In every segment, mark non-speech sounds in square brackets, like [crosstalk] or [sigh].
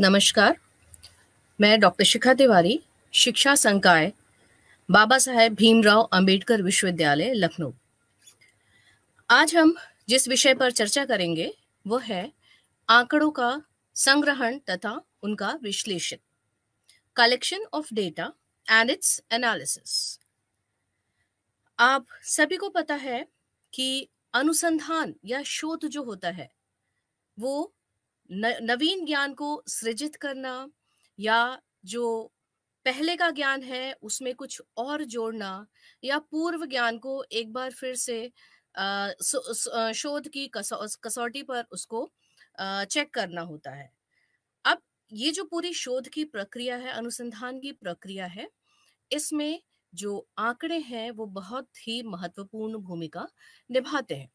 नमस्कार मैं डॉक्टर शिखा तिवारी शिक्षा संकाय बाबा साहेब भीमराव अंबेडकर विश्वविद्यालय लखनऊ आज हम जिस विषय पर चर्चा करेंगे वो है आंकड़ों का संग्रहण तथा उनका विश्लेषण collection of data and its analysis आप सभी को पता है कि अनुसंधान या शोध जो होता है वो नवीन ज्ञान को सृजित करना या जो पहले का ज्ञान है उसमें कुछ और जोड़ना या पूर्व ज्ञान को एक बार फिर से शोध की कसौ, कसौटी पर उसको चेक करना होता है अब ये जो पूरी शोध की प्रक्रिया है अनुसंधान की प्रक्रिया है इसमें जो आंकड़े हैं वो बहुत ही महत्वपूर्ण भूमिका निभाते हैं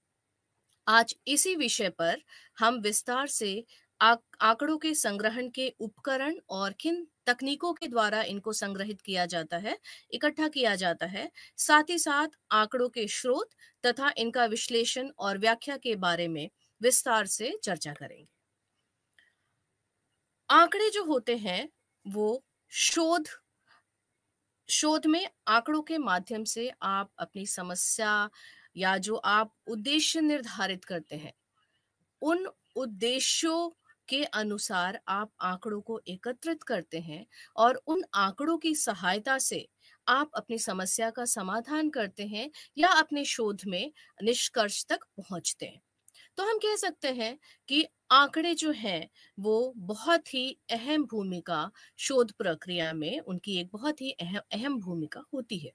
आज इसी विषय पर हम विस्तार से आंकड़ों के संग्रहण के उपकरण और किन तकनीकों के द्वारा इनको संग्रहित किया जाता है इकट्ठा किया जाता है साथ ही साथ आंकड़ों के स्रोत तथा इनका विश्लेषण और व्याख्या के बारे में विस्तार से चर्चा करेंगे आंकड़े जो होते हैं वो शोध शोध में आंकड़ों के माध्यम से आप अपनी समस्या या जो आप उद्देश्य निर्धारित करते हैं उन उद्देश्यों के अनुसार आप आंकड़ों को एकत्रित करते हैं और उन आंकड़ों की सहायता से आप अपनी समस्या का समाधान करते हैं या अपने शोध में निष्कर्ष तक पहुंचते हैं तो हम कह सकते हैं कि आंकड़े जो हैं वो बहुत ही अहम भूमिका शोध प्रक्रिया में उनकी एक बहुत ही अहम अहम भूमिका होती है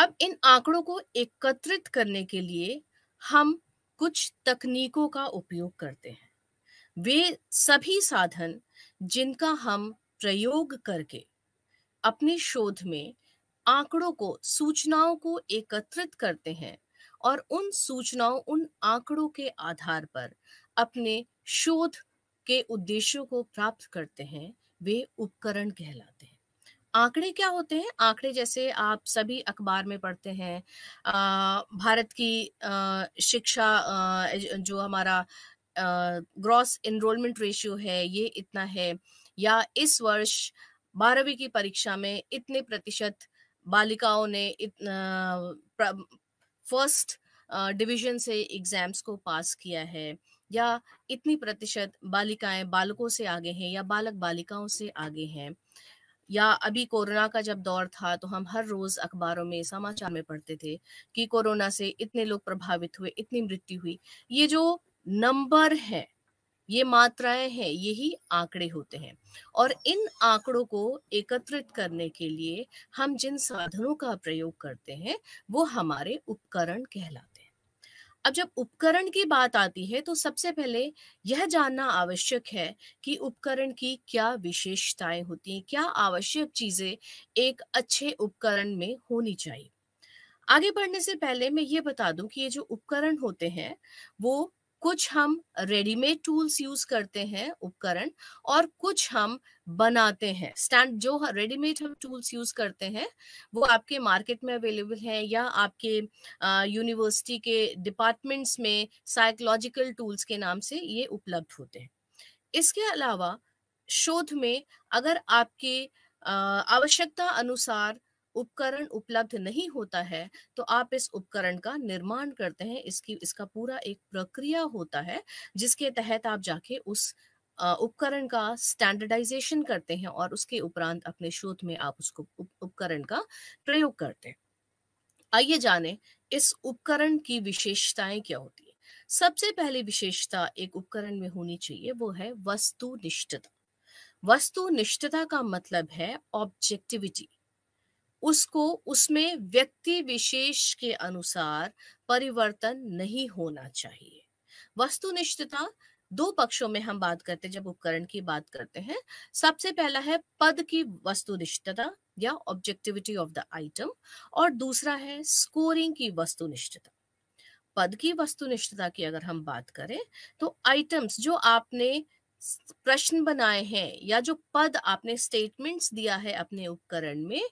अब इन आंकड़ों को एकत्रित करने के लिए हम कुछ तकनीकों का उपयोग करते हैं वे सभी साधन जिनका हम प्रयोग करके अपने शोध में आंकड़ों को सूचनाओं को एकत्रित करते हैं और उन सूचनाओं उन आंकड़ों के आधार पर अपने शोध के उद्देश्यों को प्राप्त करते हैं वे उपकरण कहलाते हैं आंकड़े क्या होते हैं आंकड़े जैसे आप सभी अखबार में पढ़ते हैं आ, भारत की आ, शिक्षा आ, जो हमारा ग्रॉस इनरोलमेंट रेशियो है ये इतना है या इस वर्ष बारहवीं की परीक्षा में इतने प्रतिशत बालिकाओं ने इतना फर्स्ट डिवीजन से एग्जाम्स को पास किया है या इतनी प्रतिशत बालिकाएं बालकों से आगे हैं या बालक बालिकाओं से आगे हैं या अभी कोरोना का जब दौर था तो हम हर रोज अखबारों में समाचार में पढ़ते थे कि कोरोना से इतने लोग प्रभावित हुए इतनी मृत्यु हुई ये जो नंबर है ये मात्राएं हैं यही आंकड़े होते हैं और इन आंकड़ों को एकत्रित करने के लिए हम जिन साधनों का प्रयोग करते हैं वो हमारे उपकरण कहलाते अब जब उपकरण की बात आती है तो सबसे पहले यह जानना आवश्यक है कि उपकरण की क्या विशेषताएं होती हैं क्या आवश्यक चीजें एक अच्छे उपकरण में होनी चाहिए आगे बढ़ने से पहले मैं ये बता दूं कि ये जो उपकरण होते हैं वो कुछ हम रेडीमेड टूल्स यूज करते हैं उपकरण और कुछ हम बनाते हैं स्टैंड जो रेडीमेड हम टूल्स यूज करते हैं वो आपके मार्केट में अवेलेबल हैं या आपके यूनिवर्सिटी के डिपार्टमेंट्स में साइकोलॉजिकल टूल्स के नाम से ये उपलब्ध होते हैं इसके अलावा शोध में अगर आपके आवश्यकता अनुसार उपकरण उपलब्ध नहीं होता है तो आप इस उपकरण का निर्माण करते हैं इसकी इसका पूरा एक प्रक्रिया होता है जिसके तहत आप जाके उस उपकरण का स्टैंडर्डाइजेशन करते हैं और उसके उपरांत अपने शोध में आप उसको उपकरण का प्रयोग करते हैं आइए जाने इस उपकरण की विशेषताएं क्या होती है सबसे पहली विशेषता एक उपकरण में होनी चाहिए वो है वस्तुनिष्ठता वस्तुनिष्ठता का मतलब है ऑब्जेक्टिविटी उसको उसमें व्यक्ति विशेष के अनुसार परिवर्तन नहीं होना चाहिए वस्तुनिष्ठता दो पक्षों में हम बात करते हैं जब उपकरण की बात करते हैं सबसे पहला है पद की वस्तुनिष्ठता या ऑब्जेक्टिविटी ऑफ द आइटम और दूसरा है स्कोरिंग की वस्तुनिष्ठता पद की वस्तुनिष्ठता की अगर हम बात करें तो आइटम्स जो आपने प्रश्न बनाए हैं या जो पद आपने स्टेटमेंट्स दिया है अपने उपकरण में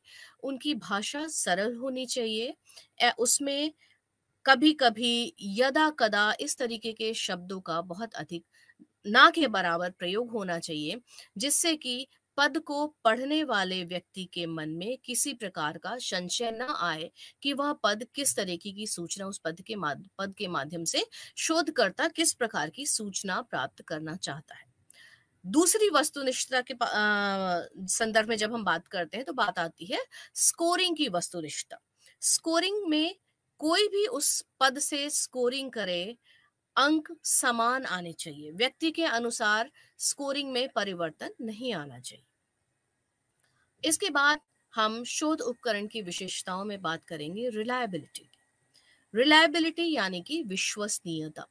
उनकी भाषा सरल होनी चाहिए उसमें कभी कभी यदा कदा इस तरीके के शब्दों का बहुत अधिक ना के बराबर प्रयोग होना चाहिए जिससे कि पद को पढ़ने वाले व्यक्ति के मन में किसी प्रकार का संशय ना आए कि वह पद किस तरीके की सूचना उस पद के पद के माध्यम से शोधकर्ता किस प्रकार की सूचना प्राप्त करना चाहता है दूसरी वस्तुनिष्ठता के संदर्भ में जब हम बात करते हैं तो बात आती है स्कोरिंग की वस्तुनिष्ठता स्कोरिंग में कोई भी उस पद से स्कोरिंग करे अंक समान आने चाहिए व्यक्ति के अनुसार स्कोरिंग में परिवर्तन नहीं आना चाहिए इसके बाद हम शोध उपकरण की विशेषताओं में बात करेंगे रिलायबिलिटी रिलायबिलिटी यानी कि विश्वसनीयता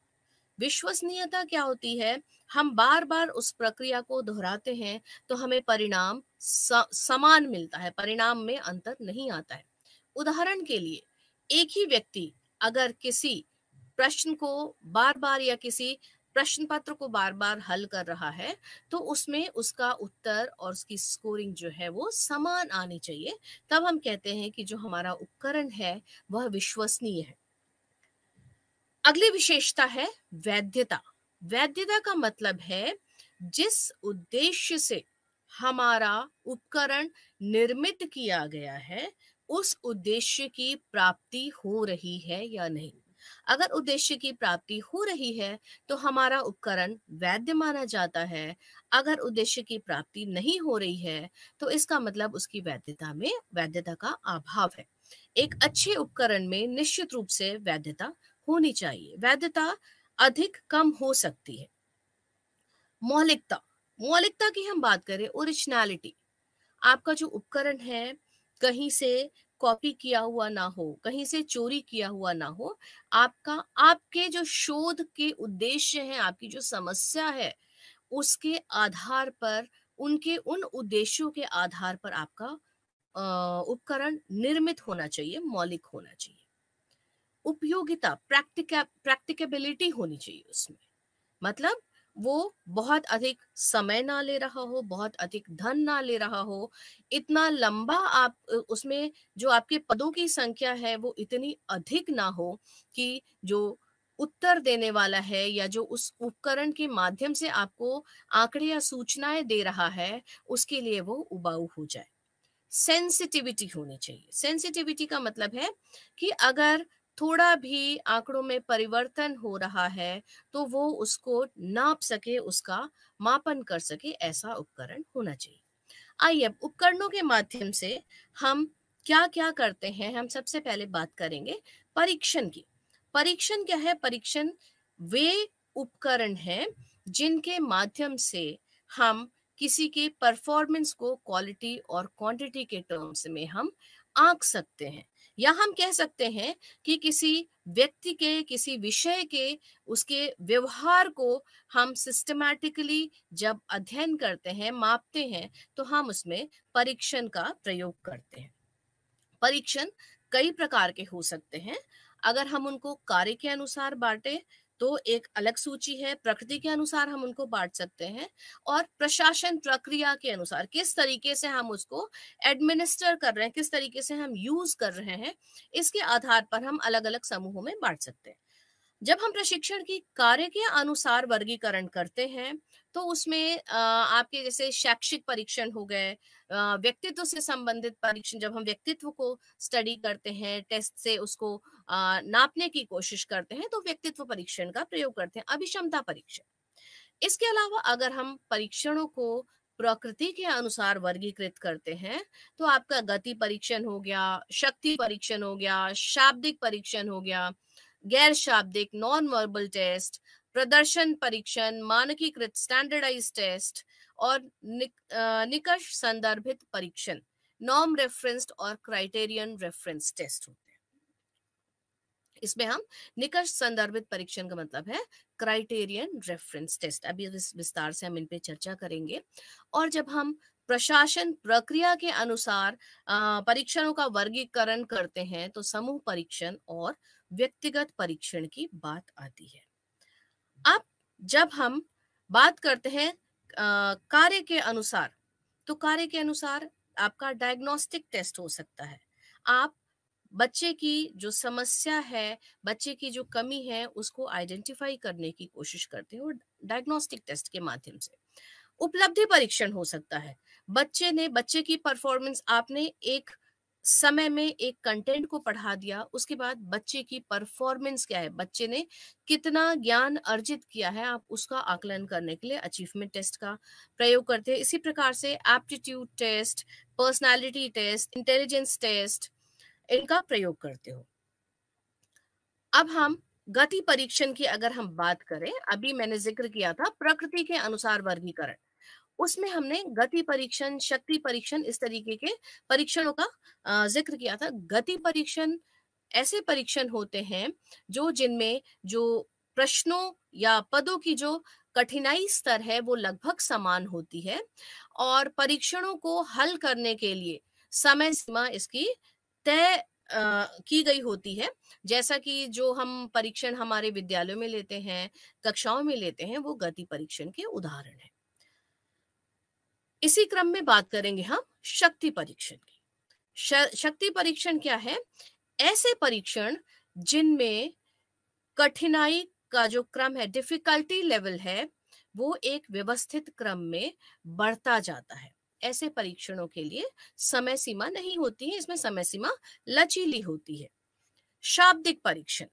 विश्वसनीयता क्या होती है हम बार बार उस प्रक्रिया को दोहराते हैं तो हमें परिणाम समान मिलता है परिणाम में अंतर नहीं आता है उदाहरण के लिए एक ही व्यक्ति अगर किसी प्रश्न को बार बार या किसी प्रश्न पत्र को बार बार हल कर रहा है तो उसमें उसका उत्तर और उसकी स्कोरिंग जो है वो समान आनी चाहिए तब हम कहते हैं कि जो हमारा उपकरण है वह विश्वसनीय है अगली विशेषता है वैद्यता वैद्यता का मतलब है जिस उद्देश्य से हमारा उपकरण निर्मित किया गया है उस उद्देश्य की प्राप्ति हो रही है या नहीं अगर उद्देश्य की प्राप्ति हो रही है तो हमारा उपकरण वैध माना जाता है अगर उद्देश्य की प्राप्ति नहीं हो रही है तो इसका मतलब उसकी वैधता में वैधता का अभाव है एक अच्छे उपकरण में निश्चित रूप से वैधता होनी चाहिए वैधता अधिक कम हो सकती है मौलिकता मौलिकता की हम बात करें ओरिजिनलिटी आपका जो उपकरण है कहीं से कॉपी किया हुआ ना हो कहीं से चोरी किया हुआ ना हो आपका आपके जो शोध के उद्देश्य हैं आपकी जो समस्या है उसके आधार पर उनके उन उद्देश्यों के आधार पर आपका उपकरण निर्मित होना चाहिए मौलिक होना चाहिए उपयोगिता प्रैक्टिक प्रैक्टिकेबिलिटी होनी चाहिए उसमें मतलब वो बहुत अधिक समय ना ले रहा हो बहुत अधिक धन ना ले रहा हो इतना लंबा आप उसमें जो आपके पदों की संख्या है वो इतनी अधिक ना हो कि जो उत्तर देने वाला है या जो उस उपकरण के माध्यम से आपको आंकड़े या सूचनाएं दे रहा है उसके लिए वो उबाऊ हो जाए सेंसिटिविटी होनी चाहिए सेंसिटिविटी का मतलब है कि अगर थोड़ा भी आंकड़ों में परिवर्तन हो रहा है तो वो उसको नाप सके उसका मापन कर सके ऐसा उपकरण होना चाहिए आइए अब उपकरणों के माध्यम से हम क्या क्या करते हैं हम सबसे पहले बात करेंगे परीक्षण की परीक्षण क्या है परीक्षण वे उपकरण हैं जिनके माध्यम से हम किसी के परफॉर्मेंस को क्वालिटी और क्वांटिटी के टर्म्स में हम आंक सकते हैं या हम कह सकते हैं कि किसी व्यक्ति के किसी विषय के उसके व्यवहार को हम सिस्टमैटिकली जब अध्ययन करते हैं मापते हैं तो हम उसमें परीक्षण का प्रयोग करते हैं परीक्षण कई प्रकार के हो सकते हैं अगर हम उनको कार्य के अनुसार बांटें तो एक अलग सूची है प्रकृति के अनुसार हम उनको बांट सकते हैं और प्रशासन प्रक्रिया के अनुसार किस तरीके से हम उसको एडमिनिस्टर कर रहे हैं किस तरीके से हम यूज कर रहे हैं इसके आधार पर हम अलग अलग समूहों में बांट सकते हैं जब हम प्रशिक्षण की कार्य के अनुसार वर्गीकरण करते हैं तो उसमें आपके जैसे शैक्षिक परीक्षण हो गए व्यक्तित्व से संबंधित परीक्षण जब हम व्यक्तित्व को स्टडी करते हैं टेस्ट से उसको नापने की कोशिश करते हैं तो व्यक्तित्व परीक्षण का प्रयोग करते हैं अभिक्षमता परीक्षण इसके अलावा अगर हम परीक्षणों को प्रकृति के अनुसार वर्गीकृत करते हैं तो आपका गति परीक्षण हो गया शक्ति परीक्षण हो गया शाब्दिक परीक्षण हो गया गैर शाब्दिक नॉन वर्बल टेस्ट प्रदर्शन परीक्षण मानकीकृत स्टैंडर्डाइज टेस्ट और निक, आ, संदर्भित परीक्षण नॉम रेफरेंस्ड और क्राइटेरियन रेफरेंस टेस्ट होते हैं इसमें हम निकश संदर्भित परीक्षण का मतलब है क्राइटेरियन रेफरेंस टेस्ट अभी विस्तार से हम इन पे चर्चा करेंगे और जब हम प्रशासन प्रक्रिया के अनुसार परीक्षणों का वर्गीकरण करते हैं तो समूह परीक्षण और व्यक्तिगत परीक्षण की बात आती है अब जब हम बात करते हैं कार्य के अनुसार तो कार्य के अनुसार आपका डायग्नोस्टिक टेस्ट हो सकता है आप बच्चे की जो समस्या है बच्चे की जो कमी है उसको आइडेंटिफाई करने की कोशिश करते हो डायग्नोस्टिक टेस्ट के माध्यम से उपलब्धि परीक्षण हो सकता है बच्चे ने बच्चे की परफॉर्मेंस आपने एक समय में एक कंटेंट को पढ़ा दिया उसके बाद बच्चे की परफॉर्मेंस क्या है बच्चे ने कितना ज्ञान अर्जित किया है आप उसका आकलन करने के लिए अचीवमेंट टेस्ट का प्रयोग करते हैं इसी प्रकार से aptitude test personality test intelligence test इनका प्रयोग करते हो अब हम गति परीक्षण की अगर हम बात करें अभी मैंने जिक्र किया था प्रकृति के अनुसार वर्गीकरण उसमें हमने गति परीक्षण शक्ति परीक्षण इस तरीके के परीक्षणों का जिक्र किया था गति परीक्षण ऐसे परीक्षण होते हैं जो जिनमें जो प्रश्नों या पदों की जो कठिनाई स्तर है वो लगभग समान होती है और परीक्षणों को हल करने के लिए समय सीमा इसकी तय की गई होती है जैसा कि जो हम परीक्षण हमारे विद्यालयों में लेते हैं कक्षाओं में लेते हैं वो गति परीक्षण के उदाहरण है इसी क्रम में बात करेंगे हम शक्ति परीक्षण की शक्ति परीक्षण क्या है ऐसे परीक्षण जिनमें कठिनाई का जो क्रम है डिफिकल्टी लेवल है वो एक व्यवस्थित क्रम में बढ़ता जाता है ऐसे परीक्षणों के लिए समय सीमा नहीं होती है इसमें समय सीमा लचीली होती है शाब्दिक परीक्षण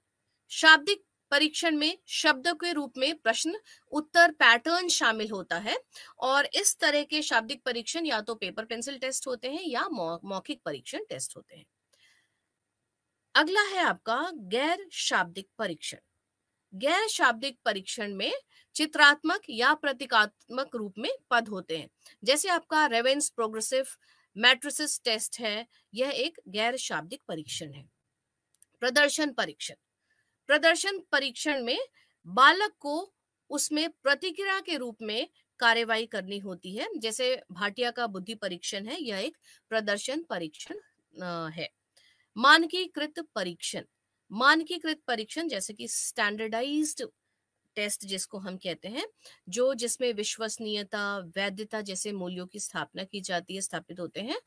शाब्दिक परीक्षण में शब्द के रूप में प्रश्न उत्तर पैटर्न शामिल होता है और इस तरह के शाब्दिक परीक्षण या तो पेपर पेंसिल टेस्ट होते हैं या मौखिक परीक्षण टेस्ट होते हैं अगला है आपका गैर शाब्दिक परीक्षण गैर शाब्दिक परीक्षण में चित्रात्मक या प्रतीकात्मक रूप में पद होते हैं जैसे आपका रेवेंस प्रोग्रेसिव मैट्रिसिस टेस्ट है यह एक गैर शाब्दिक परीक्षण है प्रदर्शन परीक्षण प्रदर्शन परीक्षण में बालक को उसमें प्रतिक्रिया के रूप में कार्यवाही करनी होती है जैसे भाटिया का बुद्धि परीक्षण है यह एक प्रदर्शन परीक्षण है मानकीकृत परीक्षण मानकीकृत परीक्षण जैसे कि स्टैंडर्डाइज्ड टेस्ट जिसको हम कहते हैं जो जिसमें विश्वसनीयता वैधता जैसे मूल्यों की स्थापना की जाती है स्थापित होते हैं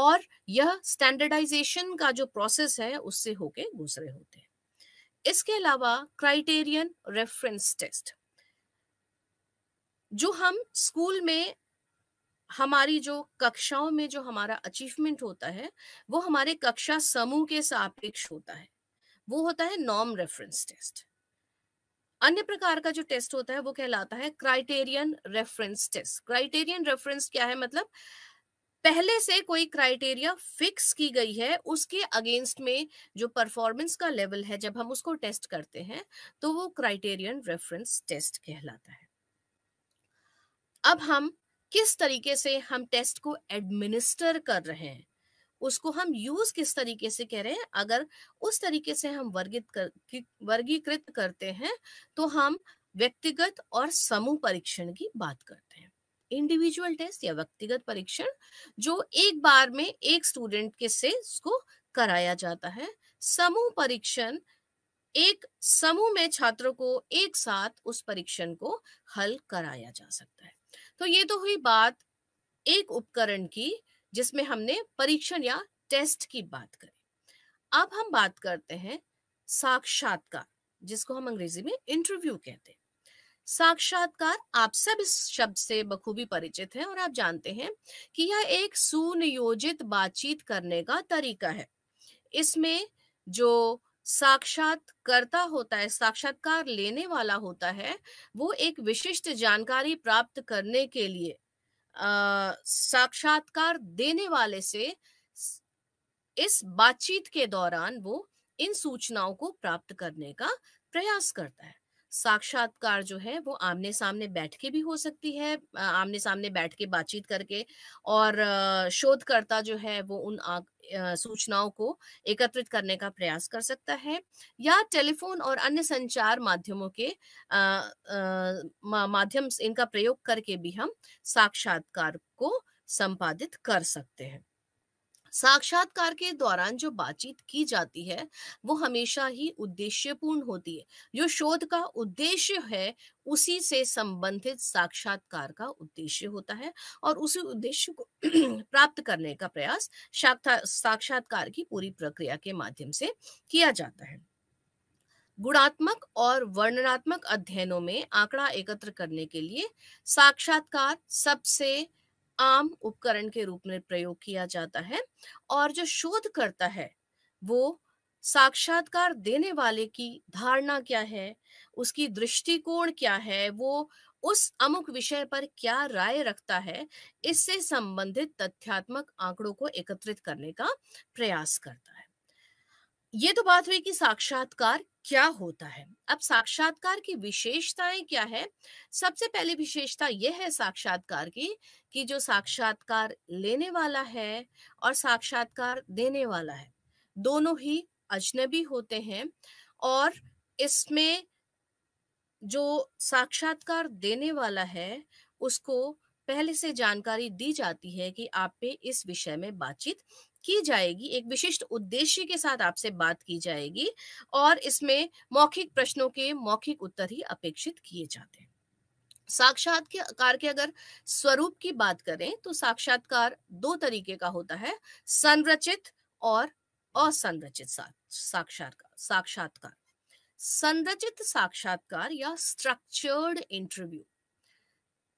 और यह स्टैंडर्डाइजेशन का जो प्रोसेस है उससे होके गुजरे होते हैं इसके अलावा क्राइटेरियन रेफरेंस टेस्ट जो हम स्कूल में हमारी जो कक्षाओं में जो हमारा अचीवमेंट होता है वो हमारे कक्षा समूह के सापेक्ष होता है वो होता है नॉम रेफरेंस टेस्ट अन्य प्रकार का जो टेस्ट होता है वो कहलाता है criterion reference test criterion reference क्या है मतलब पहले से कोई क्राइटेरिया फिक्स की गई है उसके अगेंस्ट में जो परफॉर्मेंस का लेवल है जब हम उसको टेस्ट करते हैं तो वो क्राइटेरियन रेफरेंस टेस्ट कहलाता है अब हम किस तरीके से हम टेस्ट को एडमिनिस्टर कर रहे हैं उसको हम यूज किस तरीके से कह रहे हैं अगर उस तरीके से हम वर्गित कर वर्गीकृत करते हैं तो हम व्यक्तिगत और समूह परीक्षण की बात करते हैं इंडिविजुअल टेस्ट या व्यक्तिगत परीक्षण जो एक बार में एक स्टूडेंट के से उसको कराया जाता है समूह परीक्षण एक समूह में छात्रों को एक साथ उस परीक्षण को हल कराया जा सकता है तो ये तो हुई बात एक उपकरण की जिसमें हमने परीक्षण या टेस्ट की बात करी अब हम बात करते हैं साक्षात्कार जिसको हम अंग्रेजी में इंटरव्यू कहते हैं साक्षात्कार आप सब इस शब्द से बखूबी परिचित हैं और आप जानते हैं कि यह एक सुनियोजित बातचीत करने का तरीका है इसमें जो साक्षात्कर्ता होता है साक्षात्कार लेने वाला होता है वो एक विशिष्ट जानकारी प्राप्त करने के लिए साक्षात्कार देने वाले से इस बातचीत के दौरान वो इन सूचनाओं को प्राप्त करने का प्रयास करता है साक्षात्कार जो है वो आमने सामने बैठ के भी हो सकती है आमने सामने बैठ के बातचीत करके और शोधकर्ता जो है वो उन आ, सूचनाओं को एकत्रित करने का प्रयास कर सकता है या टेलीफोन और अन्य संचार माध्यमों के आ, आ, माध्यम इनका प्रयोग करके भी हम साक्षात्कार को संपादित कर सकते हैं साक्षात्कार के दौरान जो बातचीत की जाती है वो हमेशा ही उद्देश्यपूर्ण होती है जो शोध का उद्देश्य है उसी से संबंधित साक्षात्कार का उद्देश्य होता है और उसी उद्देश्य को [clears throat] प्राप्त करने का प्रयास साक्षात्कार की पूरी प्रक्रिया के माध्यम से किया जाता है गुणात्मक और वर्णनात्मक अध्ययनों में आंकड़ा एकत्र करने के लिए साक्षात्कार सबसे आम उपकरण के रूप में प्रयोग किया जाता है और जो शोध करता है वो साक्षात्कार देने वाले की धारणा क्या है उसकी दृष्टिकोण क्या है वो उस अमुक विषय पर क्या राय रखता है इससे संबंधित तथ्यात्मक आंकड़ों को एकत्रित करने का प्रयास करता है ये तो बात हुई कि साक्षात्कार क्या होता है अब साक्षात्कार की विशेषताएं क्या है सबसे पहले विशेषता यह है साक्षात्कार की कि जो साक्षात्कार लेने वाला है और साक्षात्कार देने वाला है दोनों ही अजनबी होते हैं और इसमें जो साक्षात्कार देने वाला है उसको पहले से जानकारी दी जाती है कि आप पे इस विषय में बातचीत की जाएगी एक विशिष्ट उद्देश्य के साथ आपसे बात की जाएगी और इसमें मौखिक प्रश्नों के मौखिक उत्तर ही अपेक्षित किए जाते हैं साक्षात्कार के अगर स्वरूप की बात करें तो साक्षात्कार दो तरीके का होता है संरचित और असंरचित साक्षात्कार साक्षात्कार संरचित साक्षात्कार या स्ट्रक्चर्ड इंटरव्यू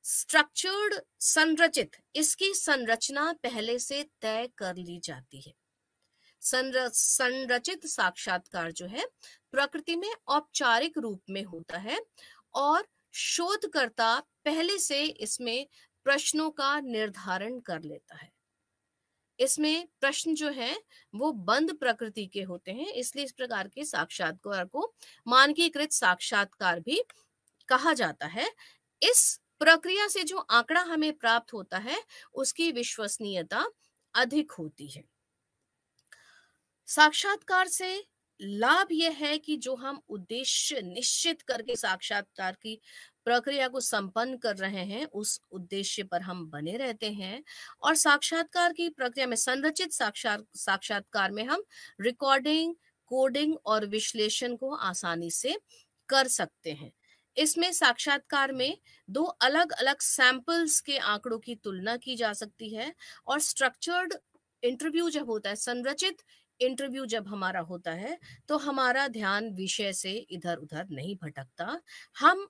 स्ट्रक्चर्ड संरचित इसकी संरचना पहले से तय कर ली जाती है संर, संरचित साक्षात्कार जो है प्रकृति में औपचारिक रूप में होता है और शोधकर्ता पहले से इसमें प्रश्नों का निर्धारण कर लेता है इसमें प्रश्न जो है वो बंद प्रकृति के होते हैं इसलिए इस प्रकार के साक्षात्कार को मानकीकृत साक्षात्कार भी कहा जाता है इस प्रक्रिया से जो आंकड़ा हमें प्राप्त होता है उसकी विश्वसनीयता अधिक होती है साक्षात्कार से लाभ यह है कि जो हम उद्देश्य निश्चित करके साक्षात्कार की प्रक्रिया को संपन्न कर रहे हैं उस उद्देश्य पर हम बने रहते हैं और साक्षात्कार की प्रक्रिया में संरचित साक्षात साक्षात्कार में हम रिकॉर्डिंग कोडिंग और विश्लेषण को आसानी से कर सकते हैं इसमें साक्षात्कार में दो अलग अलग सैंपल्स के आंकड़ों की तुलना की जा सकती है और स्ट्रक्चर्ड इंटरव्यू जब होता है संरचित इंटरव्यू जब हमारा होता है तो हमारा ध्यान विषय से इधर उधर नहीं भटकता हम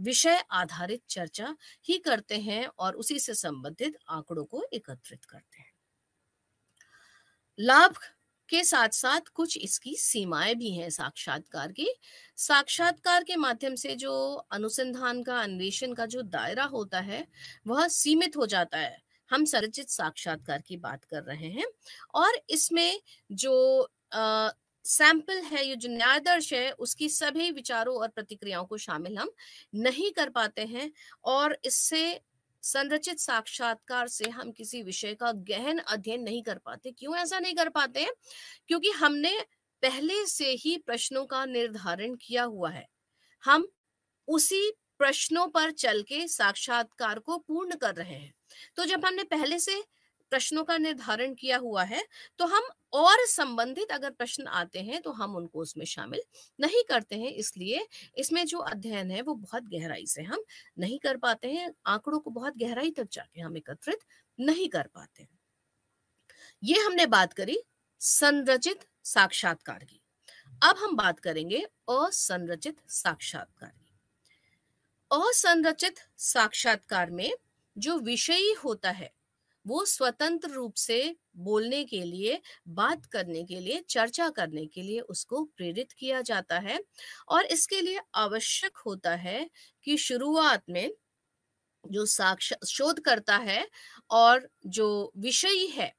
विषय आधारित चर्चा ही करते हैं और उसी से संबंधित आंकड़ों को एकत्रित करते हैं लाभ के साथ साथ कुछ इसकी सीमाएं भी हैं साक्षात्कार की साक्षात्कार के माध्यम से जो अनुसंधान का अन्वेषण का जो दायरा होता है वह सीमित हो जाता है हम संरचित साक्षात्कार की बात कर रहे हैं और इसमें जो आ, सैंपल है ये जो न्यायदर्श है उसकी सभी विचारों और प्रतिक्रियाओं को शामिल हम नहीं कर पाते हैं और इससे संरचित साक्षात्कार से हम किसी विषय का गहन अध्ययन नहीं कर पाते क्यों ऐसा नहीं कर पाते क्योंकि हमने पहले से ही प्रश्नों का निर्धारण किया हुआ है हम उसी प्रश्नों पर चल के साक्षात्कार को पूर्ण कर रहे हैं तो जब हमने पहले से प्रश्नों का निर्धारण किया हुआ है तो हम और संबंधित अगर प्रश्न आते हैं तो हम उनको उसमें शामिल नहीं करते हैं इसलिए इसमें जो अध्ययन है वो बहुत गहराई से हम नहीं कर पाते हैं आंकड़ों को बहुत गहराई तक जाके हम एकत्रित नहीं कर पाते हैं ये हमने बात करी संरचित साक्षात्कार की अब हम बात करेंगे असंरचित साक्षात्कार की असंरचित साक्षात्कार में जो विषयी होता है वो स्वतंत्र रूप से बोलने के लिए बात करने के लिए चर्चा करने के लिए उसको प्रेरित किया जाता है और इसके लिए आवश्यक होता है कि शुरुआत में जो साक्षात शोध करता है और जो विषय है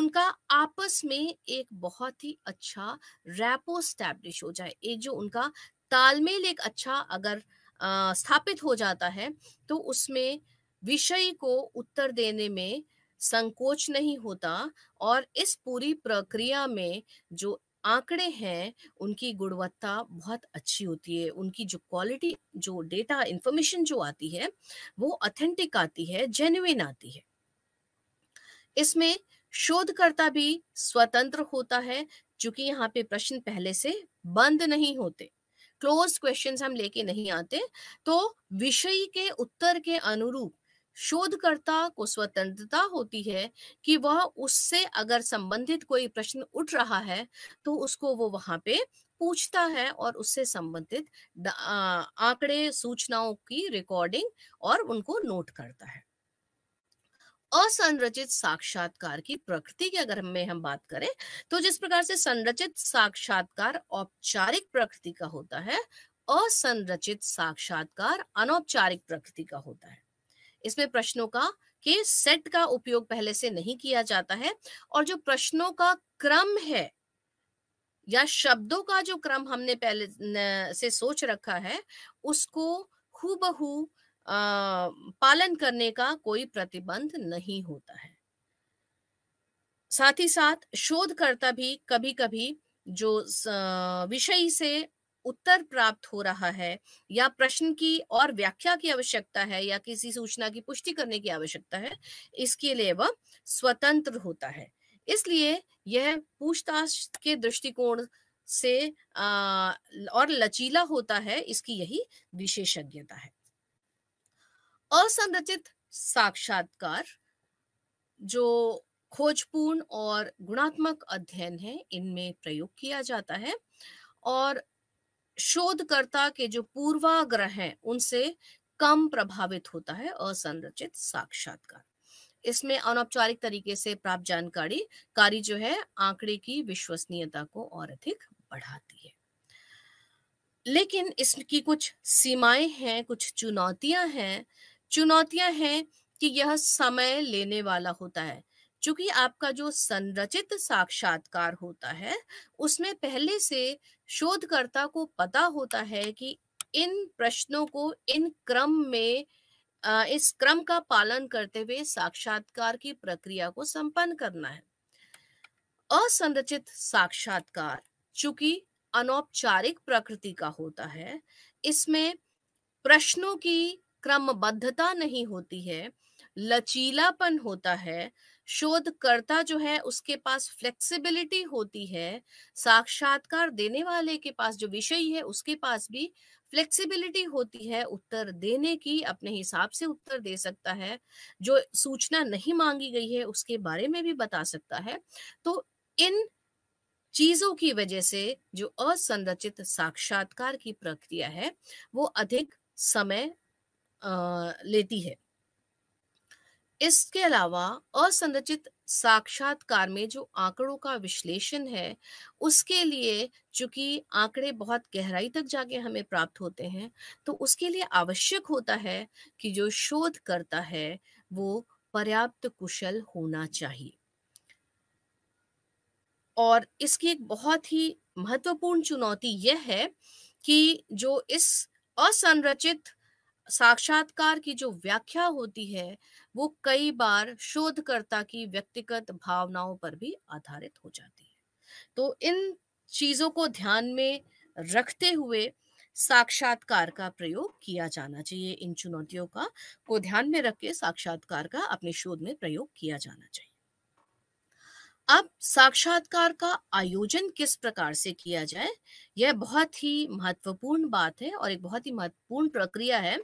उनका आपस में एक बहुत ही अच्छा रैपो स्टैब्लिश हो जाए एक जो उनका तालमेल एक अच्छा अगर आ, स्थापित हो जाता है तो उसमें विषय को उत्तर देने में संकोच नहीं होता और इस पूरी प्रक्रिया में जो आंकड़े हैं उनकी गुणवत्ता बहुत अच्छी होती है उनकी जो क्वालिटी जो डेटा इंफॉर्मेशन जो आती है वो ऑथेंटिक आती है जेन्युन आती है इसमें शोधकर्ता भी स्वतंत्र होता है क्योंकि यहाँ पे प्रश्न पहले से बंद नहीं होते क्लोज क्वेश्चंस हम लेके नहीं आते तो विषय के उत्तर के अनुरूप शोधकर्ता को स्वतंत्रता होती है कि वह उससे अगर संबंधित कोई प्रश्न उठ रहा है तो उसको वो वहां पे पूछता है और उससे संबंधित आंकड़े सूचनाओं की रिकॉर्डिंग और उनको नोट करता है असंरचित साक्षात्कार की प्रकृति की अगर में हम बात करें तो जिस प्रकार से संरचित साक्षात्कार औपचारिक प्रकृति का होता है असंरचित साक्षात्कार अनौपचारिक प्रकृति का होता है इसमें प्रश्नों का के सेट का उपयोग पहले से नहीं किया जाता है और जो प्रश्नों का क्रम है या शब्दों का जो क्रम हमने पहले से सोच रखा है उसको हूबहू पालन करने का कोई प्रतिबंध नहीं होता है साथ ही साथ शोधकर्ता भी कभी कभी जो विषय से उत्तर प्राप्त हो रहा है या प्रश्न की और व्याख्या की आवश्यकता है या किसी सूचना की पुष्टि करने की आवश्यकता है इसके लिए वह स्वतंत्र होता है इसलिए यह पूछताछ के दृष्टिकोण से आ, और लचीला होता है इसकी यही विशेषज्ञता है असंरचित साक्षात्कार जो खोजपूर्ण और गुणात्मक अध्ययन है इनमें प्रयोग किया जाता है और शोधकर्ता के जो पूर्वाग्रह हैं उनसे कम प्रभावित होता है असंरचित साक्षात्कार इसमें अनौपचारिक तरीके से प्राप्त जानकारी कारी जो है आंकड़े की विश्वसनीयता को और अधिक बढ़ाती है लेकिन इसकी कुछ सीमाएं हैं कुछ चुनौतियां हैं चुनौतियां हैं कि यह समय लेने वाला होता है क्योंकि आपका जो संरचित साक्षात्कार होता है उसमें पहले से शोधकर्ता को पता होता है कि इन प्रश्नों को इन क्रम में इस क्रम का पालन करते हुए साक्षात्कार की प्रक्रिया को संपन्न करना है असंरचित साक्षात्कार चूंकि अनौपचारिक प्रकृति का होता है इसमें प्रश्नों की क्रमबद्धता नहीं होती है लचीलापन होता है शोधकर्ता जो है उसके पास फ्लेक्सिबिलिटी होती है साक्षात्कार देने वाले के पास जो विषय है उसके पास भी फ्लेक्सिबिलिटी होती है उत्तर देने की अपने हिसाब से उत्तर दे सकता है जो सूचना नहीं मांगी गई है उसके बारे में भी बता सकता है तो इन चीजों की वजह से जो असंरचित साक्षात्कार की प्रक्रिया है वो अधिक समय लेती है इसके अलावा असंरचित साक्षात्कार में जो आंकड़ों का विश्लेषण है उसके लिए चूंकि आंकड़े बहुत गहराई तक जाके हमें प्राप्त होते हैं तो उसके लिए आवश्यक होता है कि जो शोध करता है वो पर्याप्त कुशल होना चाहिए और इसकी एक बहुत ही महत्वपूर्ण चुनौती यह है कि जो इस असंरचित साक्षात्कार की जो व्याख्या होती है वो कई बार शोधकर्ता की व्यक्तिगत भावनाओं पर भी आधारित हो जाती है तो इन चीजों को ध्यान में रखते हुए साक्षात्कार का प्रयोग किया जाना चाहिए इन चुनौतियों का को ध्यान में रख के साक्षात्कार का अपने शोध में प्रयोग किया जाना चाहिए अब साक्षात्कार का आयोजन किस प्रकार से किया जाए यह बहुत ही महत्वपूर्ण बात है और एक बहुत ही महत्वपूर्ण प्रक्रिया है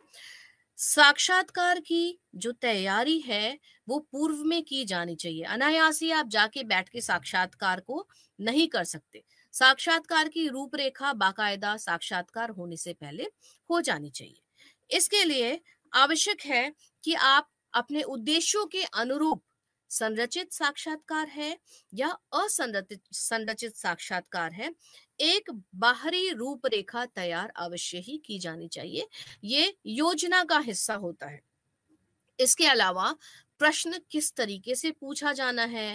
साक्षात्कार की जो तैयारी है वो पूर्व में की जानी चाहिए अनायास ही आप जाके बैठ के साक्षात्कार को नहीं कर सकते साक्षात्कार की रूपरेखा बाकायदा साक्षात्कार होने से पहले हो जानी चाहिए इसके लिए आवश्यक है कि आप अपने उद्देश्यों के अनुरूप संरचित साक्षात्कार है या असंरचित संरचित साक्षात्कार है एक बाहरी रूपरेखा तैयार अवश्य ही की जानी चाहिए ये योजना का हिस्सा होता है इसके अलावा प्रश्न किस तरीके से पूछा जाना है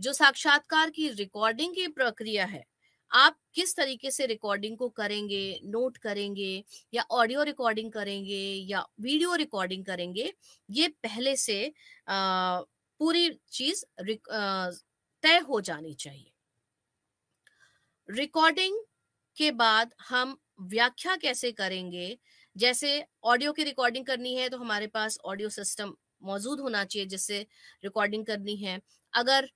जो साक्षात्कार की रिकॉर्डिंग की प्रक्रिया है आप किस तरीके से रिकॉर्डिंग को करेंगे नोट करेंगे या ऑडियो रिकॉर्डिंग करेंगे या वीडियो रिकॉर्डिंग करेंगे ये पहले से आ, पूरी चीज तय हो जानी चाहिए रिकॉर्डिंग के बाद हम व्याख्या कैसे करेंगे जैसे ऑडियो की रिकॉर्डिंग करनी है तो हमारे पास ऑडियो सिस्टम मौजूद होना चाहिए जिससे रिकॉर्डिंग करनी है अगर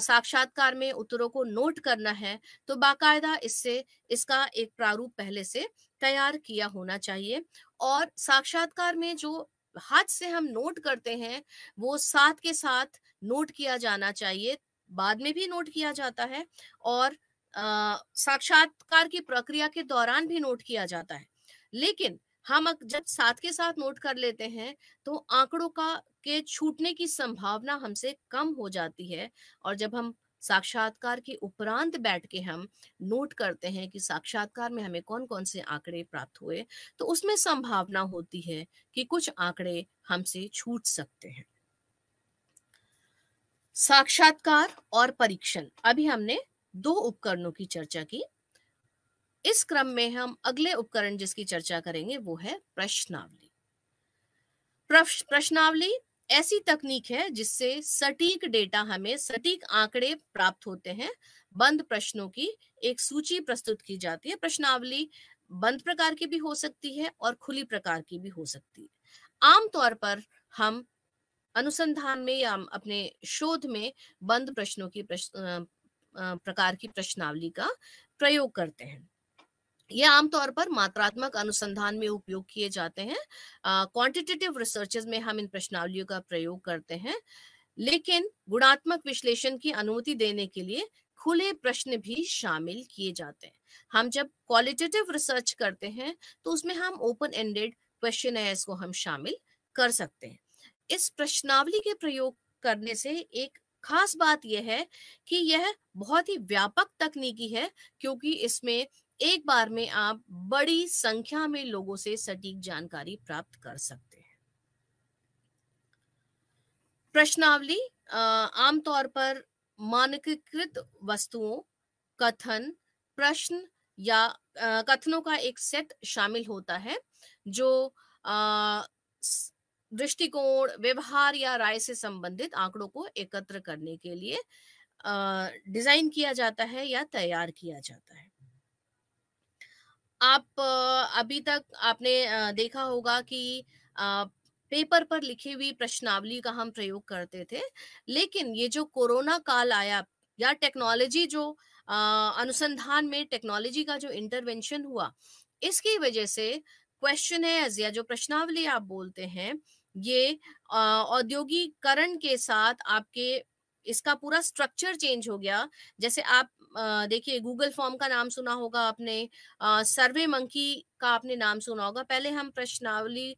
साक्षात्कार में उत्तरों को नोट करना है तो बाकायदा इससे इसका एक प्रारूप पहले से तैयार किया होना चाहिए और साक्षात्कार में जो हाथ से हम नोट करते हैं वो साथ के साथ नोट किया जाना चाहिए बाद में भी नोट किया जाता है और साक्षात्कार की प्रक्रिया के दौरान भी नोट किया जाता है लेकिन हम जब साथ के साथ नोट कर लेते हैं तो आंकड़ों का के छूटने की संभावना हमसे कम हो जाती है और जब हम साक्षात्कार के उपरांत बैठ के हम नोट करते हैं कि साक्षात्कार में हमें कौन कौन से आंकड़े प्राप्त हुए तो उसमें संभावना होती है कि कुछ आंकड़े हमसे छूट सकते हैं साक्षात्कार और परीक्षण अभी हमने दो उपकरणों की चर्चा की इस क्रम में हम अगले उपकरण जिसकी चर्चा करेंगे वो है प्रश्नावली प्रश्नावली ऐसी तकनीक है जिससे सटीक डेटा हमें सटीक आंकड़े प्राप्त होते हैं बंद प्रश्नों की एक सूची प्रस्तुत की जाती है प्रश्नावली बंद प्रकार की भी हो सकती है और खुली प्रकार की भी हो सकती है आमतौर पर हम अनुसंधान में या अपने शोध में बंद प्रश्नों की प्रश्न, प्रकार की प्रश्नावली का प्रयोग करते हैं ये आमतौर पर मात्रात्मक अनुसंधान में उपयोग किए जाते हैं क्वांटिटेटिव रिसर्चेज में हम इन प्रश्नावलियों का प्रयोग करते हैं लेकिन गुणात्मक विश्लेषण की अनुमति देने के लिए खुले प्रश्न भी शामिल किए जाते हैं हम जब क्वालिटेटिव रिसर्च करते हैं तो उसमें हम ओपन एंडेड क्वेश्चन को हम शामिल कर सकते हैं इस प्रश्नावली के प्रयोग करने से एक खास बात यह है कि यह बहुत ही व्यापक तकनीकी है क्योंकि इसमें एक बार में आप बड़ी संख्या में लोगों से सटीक जानकारी प्राप्त कर सकते हैं प्रश्नावली आमतौर पर मानकीकृत वस्तुओं कथन प्रश्न या कथनों का एक सेट शामिल होता है जो आ, दृष्टिकोण व्यवहार या राय से संबंधित आंकड़ों को एकत्र करने के लिए डिजाइन किया जाता है या तैयार किया जाता है आप अभी तक आपने देखा होगा कि पेपर पर लिखी हुई प्रश्नावली का हम प्रयोग करते थे लेकिन ये जो कोरोना काल आया या टेक्नोलॉजी जो अनुसंधान में टेक्नोलॉजी का जो इंटरवेंशन हुआ इसकी वजह से क्वेश्चन है या जो प्रश्नावली आप बोलते हैं ये औद्योगिकरण के साथ आपके इसका पूरा स्ट्रक्चर चेंज हो गया जैसे आप देखिए गूगल फॉर्म का नाम सुना होगा आपने सर्वे मंकी का आपने नाम सुना होगा पहले हम प्रश्नावली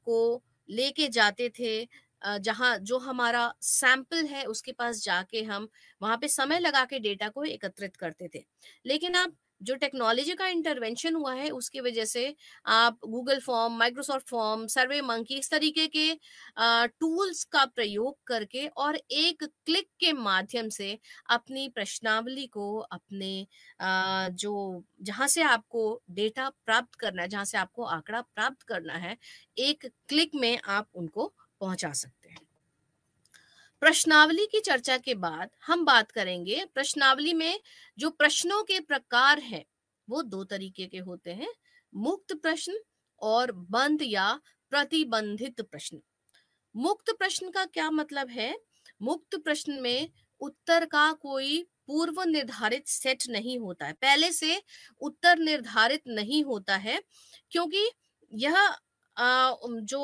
को लेके जाते थे जहाँ जो हमारा सैंपल है उसके पास जाके हम वहां पे समय लगा के डेटा को एकत्रित करते थे लेकिन आप जो टेक्नोलॉजी का इंटरवेंशन हुआ है उसकी वजह से आप Google form Microsoft form SurveyMonkey इस तरीके के टूल्स का प्रयोग करके और एक क्लिक के माध्यम से अपनी प्रश्नावली को अपने जो जहां से आपको डेटा प्राप्त करना है जहां से आपको आंकड़ा प्राप्त करना है एक क्लिक में आप उनको पहुंचा सकते प्रश्नावली की चर्चा के बाद हम बात करेंगे प्रश्नावली में जो प्रश्नों के प्रकार हैं वो दो तरीके के होते हैं मुक्त प्रश्न और बंद या प्रतिबंधित प्रश्न मुक्त प्रश्न का क्या मतलब है मुक्त प्रश्न में उत्तर का कोई पूर्व निर्धारित सेट नहीं होता है पहले से उत्तर निर्धारित नहीं होता है क्योंकि यह जो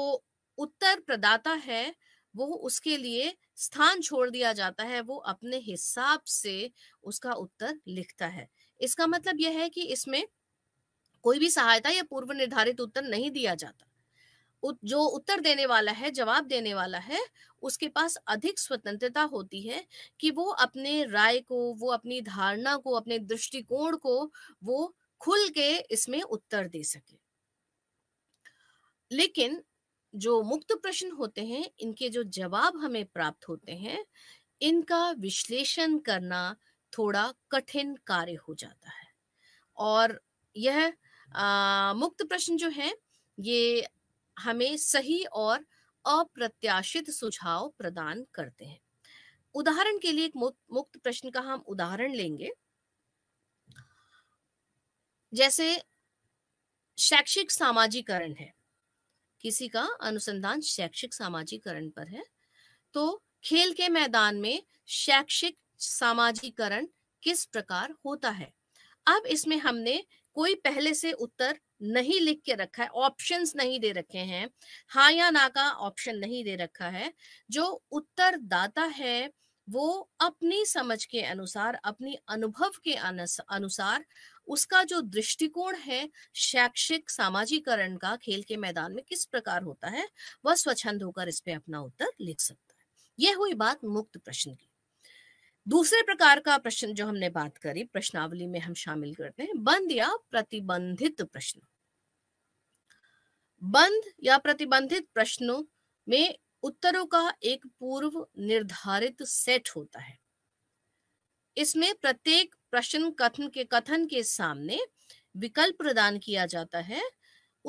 उत्तर प्रदाता है वो उसके लिए स्थान छोड़ दिया जाता है वो अपने हिसाब से उसका उत्तर लिखता है इसका मतलब यह है कि इसमें कोई भी सहायता या पूर्व निर्धारित उत्तर नहीं दिया जाता जो उत्तर देने वाला है जवाब देने वाला है उसके पास अधिक स्वतंत्रता होती है कि वो अपने राय को वो अपनी धारणा को अपने दृष्टिकोण को वो खुल के इसमें उत्तर दे सके लेकिन जो मुक्त प्रश्न होते हैं इनके जो जवाब हमें प्राप्त होते हैं इनका विश्लेषण करना थोड़ा कठिन कार्य हो जाता है और यह आ, मुक्त प्रश्न जो है ये हमें सही और अप्रत्याशित सुझाव प्रदान करते हैं उदाहरण के लिए एक मुक्त प्रश्न का हम उदाहरण लेंगे जैसे शैक्षिक सामाजिकरण है किसी का अनुसंधान शैक्षिक सामाजिकरण पर है तो खेल के मैदान में शैक्षिक सामाजिकरण किस प्रकार होता है अब इसमें हमने कोई पहले से उत्तर नहीं लिख के रखा है ऑप्शंस नहीं दे रखे हैं हाँ या ना का ऑप्शन नहीं दे रखा है जो उत्तरदाता है वो अपनी समझ के अनुसार अपनी अनुभव के अनुसार उसका जो दृष्टिकोण है शैक्षिक सामाजिकरण का खेल के मैदान में किस प्रकार होता है वह स्वच्छंद होकर इस पे अपना उत्तर लिख सकता है यह हुई बात मुक्त प्रश्न की दूसरे प्रकार का प्रश्न जो हमने बात करी प्रश्नावली में हम शामिल करते हैं बंद या प्रतिबंधित प्रश्न बंद या प्रतिबंधित प्रश्नों में उत्तरों का एक पूर्व निर्धारित सेट होता है इसमें प्रत्येक प्रश्न कथन के कथन के सामने विकल्प प्रदान किया जाता है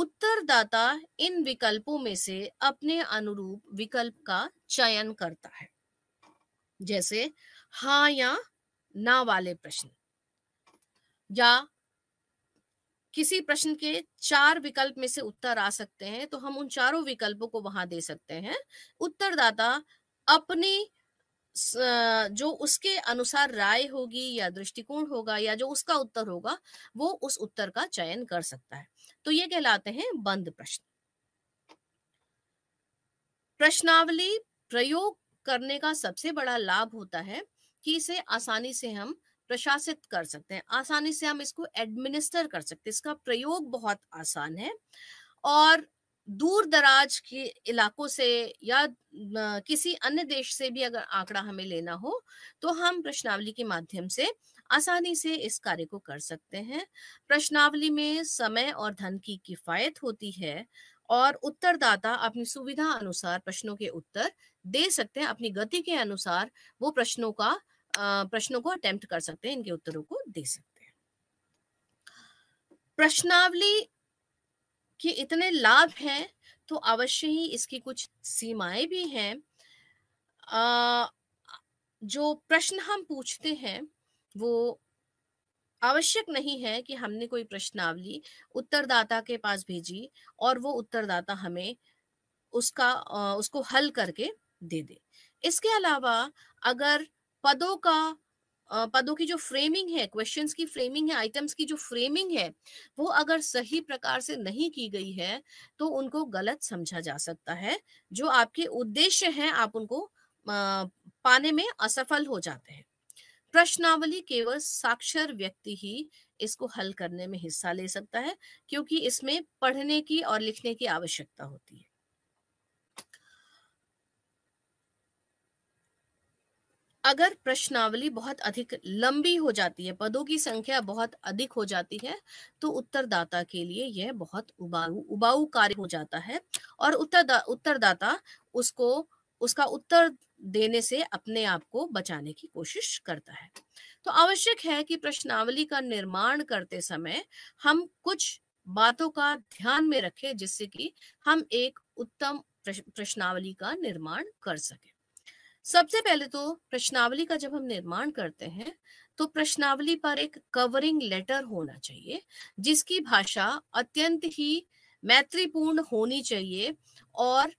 उत्तरदाता इन विकल्पों में से अपने अनुरूप विकल्प का चयन करता है जैसे हा या ना वाले प्रश्न या किसी प्रश्न के चार विकल्प में से उत्तर आ सकते हैं तो हम उन चारों विकल्पों को वहां दे सकते हैं उत्तरदाता अपनी जो उसके अनुसार राय होगी या दृष्टिकोण होगा या जो उसका उत्तर होगा वो उस उत्तर का चयन कर सकता है तो ये कहलाते हैं बंद प्रश्न प्रश्नावली प्रयोग करने का सबसे बड़ा लाभ होता है कि इसे आसानी से हम प्रशासित कर सकते हैं आसानी से हम इसको एडमिनिस्टर कर सकते हैं इसका प्रयोग बहुत आसान है और दूर दराज के इलाकों से या किसी अन्य देश से भी अगर आंकड़ा हमें लेना हो तो हम प्रश्नावली के माध्यम से आसानी से इस कार्य को कर सकते हैं प्रश्नावली में समय और धन की किफायत होती है और उत्तरदाता अपनी सुविधा अनुसार प्रश्नों के उत्तर दे सकते हैं अपनी गति के अनुसार वो प्रश्नों का प्रश्नों को अटेम्प्ट कर सकते हैं इनके उत्तरों को दे सकते हैं प्रश्नावली कि इतने लाभ हैं तो अवश्य ही इसकी कुछ सीमाएं भी हैं जो प्रश्न हम पूछते हैं वो आवश्यक नहीं है कि हमने कोई प्रश्नावली उत्तरदाता के पास भेजी और वो उत्तरदाता हमें उसका उसको हल करके दे दे इसके अलावा अगर पदों का पदों की जो फ्रेमिंग है क्वेश्चंस की फ्रेमिंग है आइटम्स की जो फ्रेमिंग है वो अगर सही प्रकार से नहीं की गई है तो उनको गलत समझा जा सकता है जो आपके उद्देश्य हैं आप उनको पाने में असफल हो जाते हैं प्रश्नावली केवल साक्षर व्यक्ति ही इसको हल करने में हिस्सा ले सकता है क्योंकि इसमें पढ़ने की और लिखने की आवश्यकता होती है अगर प्रश्नावली बहुत अधिक लंबी हो जाती है पदों की संख्या बहुत अधिक हो जाती है तो उत्तरदाता के लिए यह बहुत उबाऊ उबाऊ कार्य हो जाता है और उत्तरदा उत्तरदाता उसको उसका उत्तर देने से अपने आप को बचाने की कोशिश करता है तो आवश्यक है कि प्रश्नावली का निर्माण करते समय हम कुछ बातों का ध्यान में रखें जिससे कि हम एक उत्तम प्रश्नावली का निर्माण कर सकें सबसे पहले तो प्रश्नावली का जब हम निर्माण करते हैं तो प्रश्नावली पर एक कवरिंग लेटर होना चाहिए जिसकी भाषा अत्यंत ही मैत्रीपूर्ण होनी चाहिए और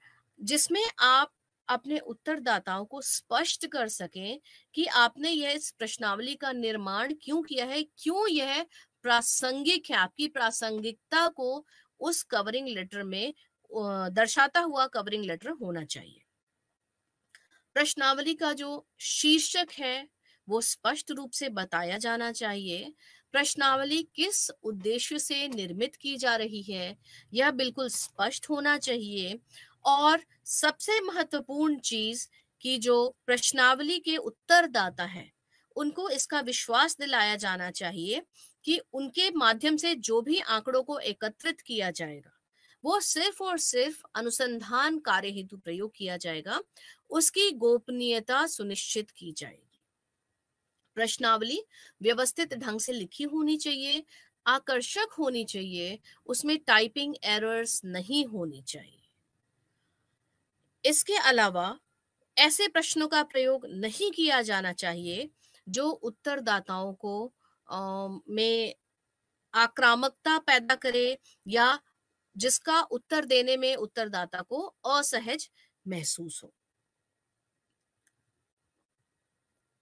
जिसमें आप अपने उत्तरदाताओं को स्पष्ट कर सकें कि आपने यह इस प्रश्नावली का निर्माण क्यों किया है क्यों यह प्रासंगिक है आपकी प्रासंगिकता को उस कवरिंग लेटर में दर्शाता हुआ कवरिंग लेटर होना चाहिए प्रश्नावली का जो शीर्षक है वो स्पष्ट रूप से बताया जाना चाहिए प्रश्नावली किस उद्देश्य से निर्मित की जा रही है यह बिल्कुल स्पष्ट होना चाहिए और सबसे महत्वपूर्ण चीज कि जो प्रश्नावली के उत्तरदाता है उनको इसका विश्वास दिलाया जाना चाहिए कि उनके माध्यम से जो भी आंकड़ों को एकत्रित किया जाएगा वो सिर्फ और सिर्फ अनुसंधान कार्य हेतु प्रयोग किया जाएगा उसकी गोपनीयता सुनिश्चित की जाएगी प्रश्नावली व्यवस्थित ढंग से लिखी होनी चाहिए आकर्षक होनी चाहिए उसमें टाइपिंग एरर्स नहीं होनी चाहिए इसके अलावा ऐसे प्रश्नों का प्रयोग नहीं किया जाना चाहिए जो उत्तरदाताओं को आ, में आक्रामकता पैदा करे या जिसका उत्तर देने में उत्तरदाता को असहज महसूस हो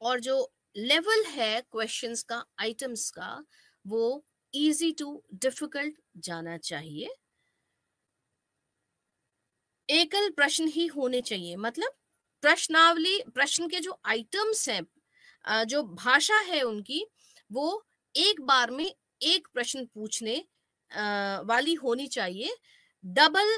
और जो लेवल है क्वेश्चंस का आइटम्स का वो इजी टू डिफिकल्ट जाना चाहिए एकल प्रश्न ही होने चाहिए मतलब प्रश्नावली प्रश्न के जो आइटम्स हैं जो भाषा है उनकी वो एक बार में एक प्रश्न पूछने वाली होनी चाहिए डबल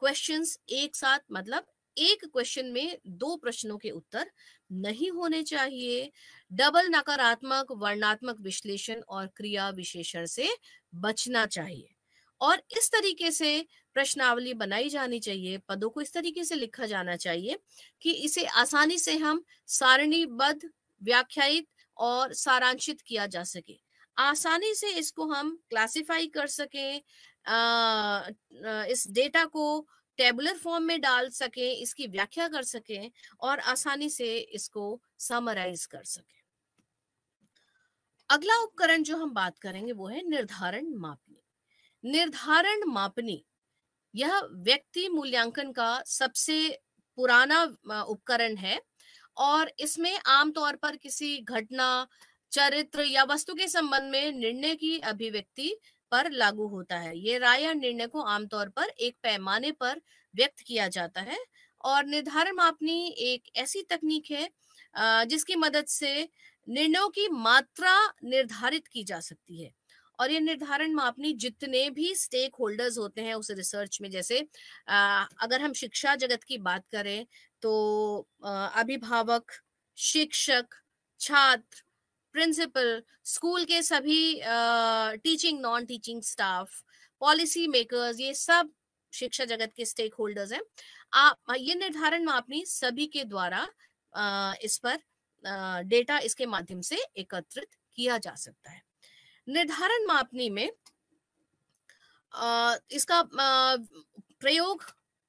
क्वेश्चंस एक साथ मतलब एक क्वेश्चन में दो प्रश्नों के उत्तर नहीं होने चाहिए डबल नकारात्मक वर्णात्मक विश्लेषण और क्रिया विशेषण से बचना चाहिए और इस तरीके से प्रश्नावली बनाई जानी चाहिए पदों को इस तरीके से लिखा जाना चाहिए कि इसे आसानी से हम सारणीबद्ध व्याख्यायित और सारांशित किया जा सके आसानी से इसको हम क्लासिफाई कर सकें इस डेटा को टेबुलर फॉर्म में डाल सकें इसकी व्याख्या कर सकें और आसानी से इसको समराइज कर सकें अगला उपकरण जो हम बात करेंगे वो है निर्धारण मापनी निर्धारण मापनी यह व्यक्ति मूल्यांकन का सबसे पुराना उपकरण है और इसमें आमतौर पर किसी घटना चरित्र या वस्तु के संबंध में निर्णय की अभिव्यक्ति पर लागू होता है ये राय या निर्णय को आमतौर पर एक पैमाने पर व्यक्त किया जाता है और निर्धारण मापनी एक ऐसी तकनीक है जिसकी मदद से निर्णयों की मात्रा निर्धारित की जा सकती है और ये निर्धारण मापनी जितने भी स्टेक होल्डर्स होते हैं उस रिसर्च में जैसे अगर हम शिक्षा जगत की बात करें तो अभिभावक शिक्षक छात्र प्रिंसिपल स्कूल के सभी teaching non teaching staff policy makers ये सब शिक्षा जगत के स्टेक होल्डर्स हैं आप ये निर्धारण मापनी सभी के द्वारा अः इस पर डेटा इसके माध्यम से एकत्रित किया जा सकता है निर्धारण मापनी में आ, इसका प्रयोग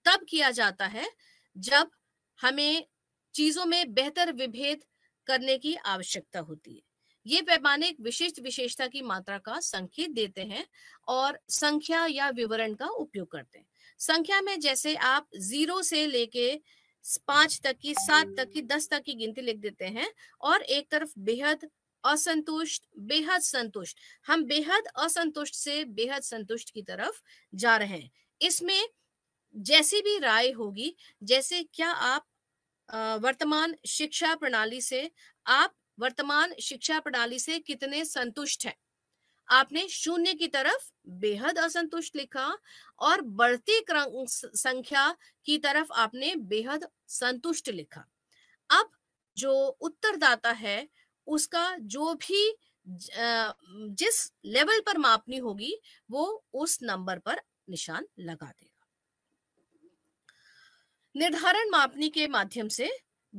तब किया जाता है जब हमें चीजों में बेहतर विभेद करने की आवश्यकता होती है ये पैमाने एक विशिष्ट विशेषता की मात्रा का संकेत देते हैं और संख्या या विवरण का उपयोग करते हैं संख्या में जैसे आप जीरो से लेके पांच तक की सात तक की दस तक की गिनती लिख देते हैं और एक तरफ बेहद असंतुष्ट बेहद संतुष्ट हम बेहद असंतुष्ट से बेहद संतुष्ट की तरफ जा रहे हैं इसमें जैसी भी राय होगी जैसे क्या आप वर्तमान शिक्षा प्रणाली से आप वर्तमान शिक्षा प्रणाली से कितने संतुष्ट हैं आपने शून्य की तरफ बेहद असंतुष्ट लिखा और बढ़ती संख्या की तरफ आपने बेहद संतुष्ट लिखा अब जो उत्तरदाता है उसका जो भी जिस लेवल पर मापनी होगी वो उस नंबर पर निशान लगा देगा निर्धारण मापनी के माध्यम से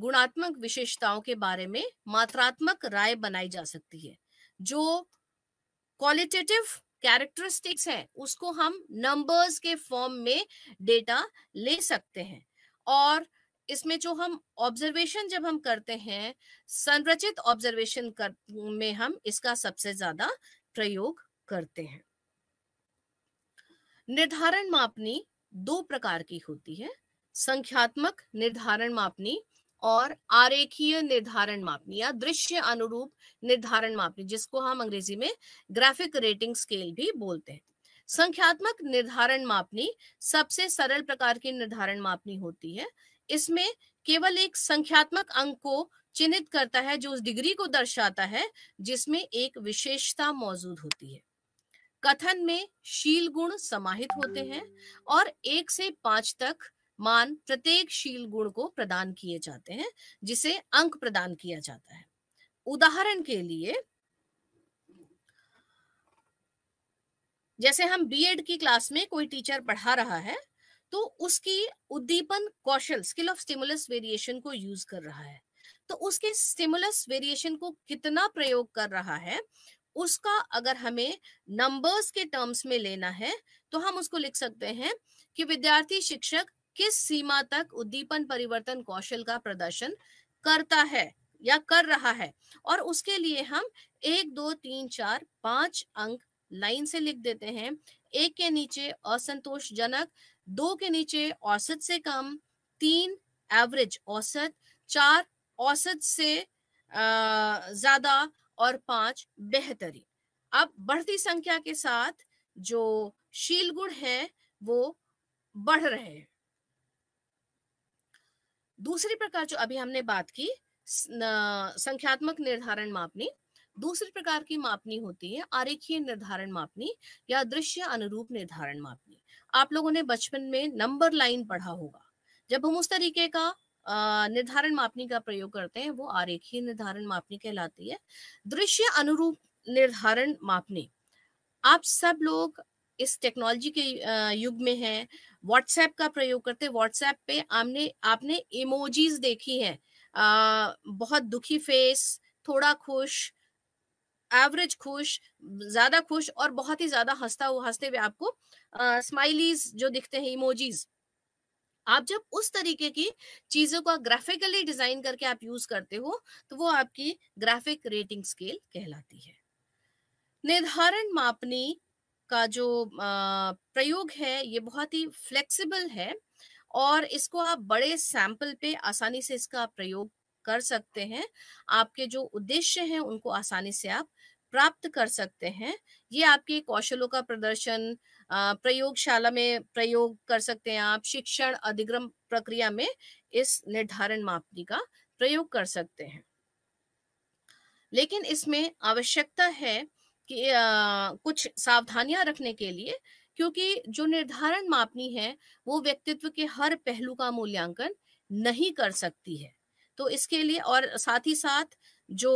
गुणात्मक विशेषताओं के बारे में मात्रात्मक राय बनाई जा सकती है जो क्वालिटेटिव कैरेक्टरिस्टिक्स हैं उसको हम नंबर्स के फॉर्म में डेटा ले सकते हैं और इसमें जो हम ऑब्जर्वेशन जब हम करते हैं संरचित ऑब्जर्वेशन कर, में हम इसका सबसे ज्यादा प्रयोग करते हैं निर्धारण मापनी दो प्रकार की होती है संख्यात्मक निर्धारण मापनी और आरेखीय निर्धारण मापनी या दृश्य अनुरूप निर्धारण मापनी जिसको हम अंग्रेजी में ग्राफिक रेटिंग स्केल भी बोलते हैं संख्यात्मक निर्धारण मापनी सबसे सरल प्रकार की निर्धारण मापनी होती है इसमें केवल एक संख्यात्मक अंक को चिन्हित करता है जो उस डिग्री को दर्शाता है जिसमें एक विशेषता मौजूद होती है कथन में शील गुण समाहित होते हैं और एक से पांच तक मान प्रत्येक शील गुण को प्रदान किए जाते हैं जिसे अंक प्रदान किया जाता है उदाहरण के लिए जैसे हम बीएड की क्लास में कोई टीचर पढ़ा रहा है तो उसकी उद्दीपन कौशल स्किल ऑफ स्टिमुलस वेरिएशन को यूज कर रहा है तो उसके स्टिमुलस वेरिएशन को कितना प्रयोग कर रहा है उसका अगर हमें नंबर्स के टर्म्स में लेना है तो हम उसको लिख सकते हैं कि विद्यार्थी शिक्षक किस सीमा तक उद्दीपन परिवर्तन कौशल का प्रदर्शन करता है या कर रहा है और उसके लिए हम एक दो तीन चार पांच अंक लाइन से लिख देते हैं एक के नीचे असंतोषजनक दो के नीचे औसत से कम तीन एवरेज औसत चार औसत से ज्यादा और पांच बेहतरीन अब बढ़ती संख्या के साथ जो शील गुण है वो बढ़ रहे हैं दूसरी प्रकार जो अभी हमने बात की संख्यात्मक निर्धारण मापनी दूसरी प्रकार की मापनी होती है आरेखीय निर्धारण मापनी या दृश्य अनुरूप निर्धारण मापनी आप लोगों ने बचपन में नंबर लाइन पढ़ा होगा जब हम उस तरीके का निर्धारण मापनी का प्रयोग करते हैं वो आरेखीय निर्धारण मापनी कहलाती है दृश्य अनुरूप निर्धारण मापनी आप सब लोग इस टेक्नोलॉजी के युग में है व्हाट्सएप का प्रयोग करते व्हाट्सएप पे आपने आपने इमोजीज देखी है आ, बहुत दुखी फेस थोड़ा खुश एवरेज खुश ज्यादा खुश और बहुत ही ज्यादा हंसता हुआ हंसते हुए आपको स्माइलीज जो दिखते हैं इमोजीज आप जब उस तरीके की चीजों को ग्राफिकली डिजाइन करके आप यूज करते हो तो वो आपकी ग्राफिक रेटिंग स्केल कहलाती है निर्धारण मापनी का जो प्रयोग है ये बहुत ही फ्लेक्सिबल है और इसको आप बड़े सैंपल पे आसानी से इसका प्रयोग कर सकते हैं आपके जो उद्देश्य हैं उनको आसानी से आप प्राप्त कर सकते हैं ये आपके कौशलों का प्रदर्शन प्रयोगशाला में प्रयोग कर सकते हैं आप शिक्षण अधिग्रम प्रक्रिया में इस निर्धारण मापनी का प्रयोग कर सकते हैं लेकिन इसमें आवश्यकता है कि आ, कुछ सावधानियां रखने के लिए क्योंकि जो निर्धारण मापनी है वो व्यक्तित्व के हर पहलू का मूल्यांकन नहीं कर सकती है तो इसके लिए और साथ ही साथ जो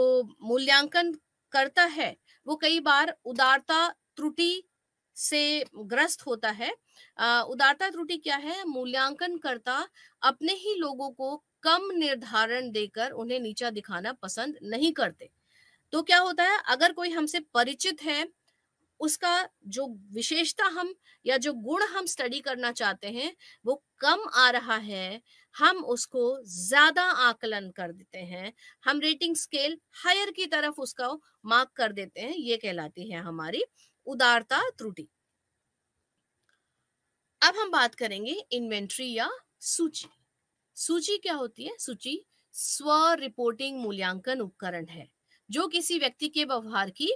मूल्यांकन करता है वो कई बार उदारता त्रुटि से ग्रस्त होता है उदारता त्रुटि क्या है मूल्यांकन करता अपने ही लोगों को कम निर्धारण देकर उन्हें नीचा दिखाना पसंद नहीं करते तो क्या होता है अगर कोई हमसे परिचित है उसका जो विशेषता हम या जो गुण हम स्टडी करना चाहते हैं वो कम आ रहा है हम उसको ज्यादा आकलन कर देते हैं हम रेटिंग स्केल हायर की तरफ उसका मार्क कर देते हैं ये कहलाती है हमारी उदारता त्रुटि अब हम बात करेंगे इन्वेंट्री या सूची सूची क्या होती है सूची स्व रिपोर्टिंग मूल्यांकन उपकरण है जो किसी व्यक्ति के व्यवहार की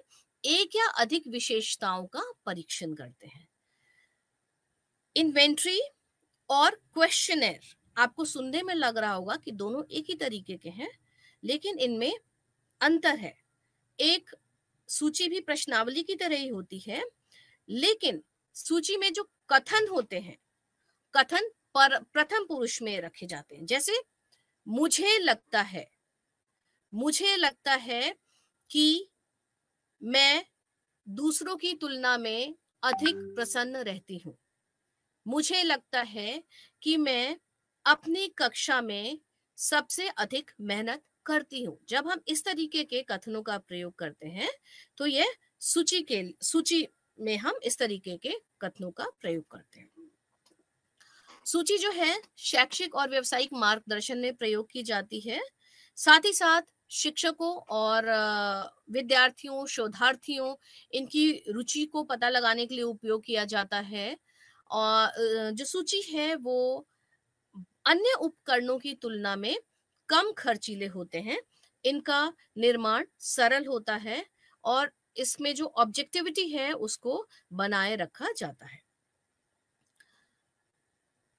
एक या अधिक विशेषताओं का परीक्षण करते हैं इन्वेंट्री और क्वेश्चनर आपको सुनने में लग रहा होगा कि दोनों एक ही तरीके के हैं लेकिन इनमें अंतर है एक सूची भी प्रश्नावली की तरह ही होती है लेकिन सूची में जो कथन होते हैं कथन पर प्रथम पुरुष में रखे जाते हैं जैसे मुझे लगता है मुझे लगता है कि मैं दूसरों की तुलना में अधिक हम्म। प्रसन्न रहती हूँ मुझे लगता है कि मैं अपनी कक्षा में सबसे अधिक मेहनत करती हूँ जब हम इस तरीके के कथनों का प्रयोग करते हैं तो ये सूची के सूची में हम इस तरीके के कथनों का प्रयोग करते हैं सूची जो है शैक्षिक और व्यवसायिक मार्गदर्शन में प्रयोग की जाती है साथ ही साथ शिक्षकों और विद्यार्थियों शोधार्थियों इनकी रुचि को पता लगाने के लिए उपयोग किया जाता है और जो सूची है वो अन्य उपकरणों की तुलना में कम खर्चीले होते हैं इनका निर्माण सरल होता है और इसमें जो ऑब्जेक्टिविटी है उसको बनाए रखा जाता है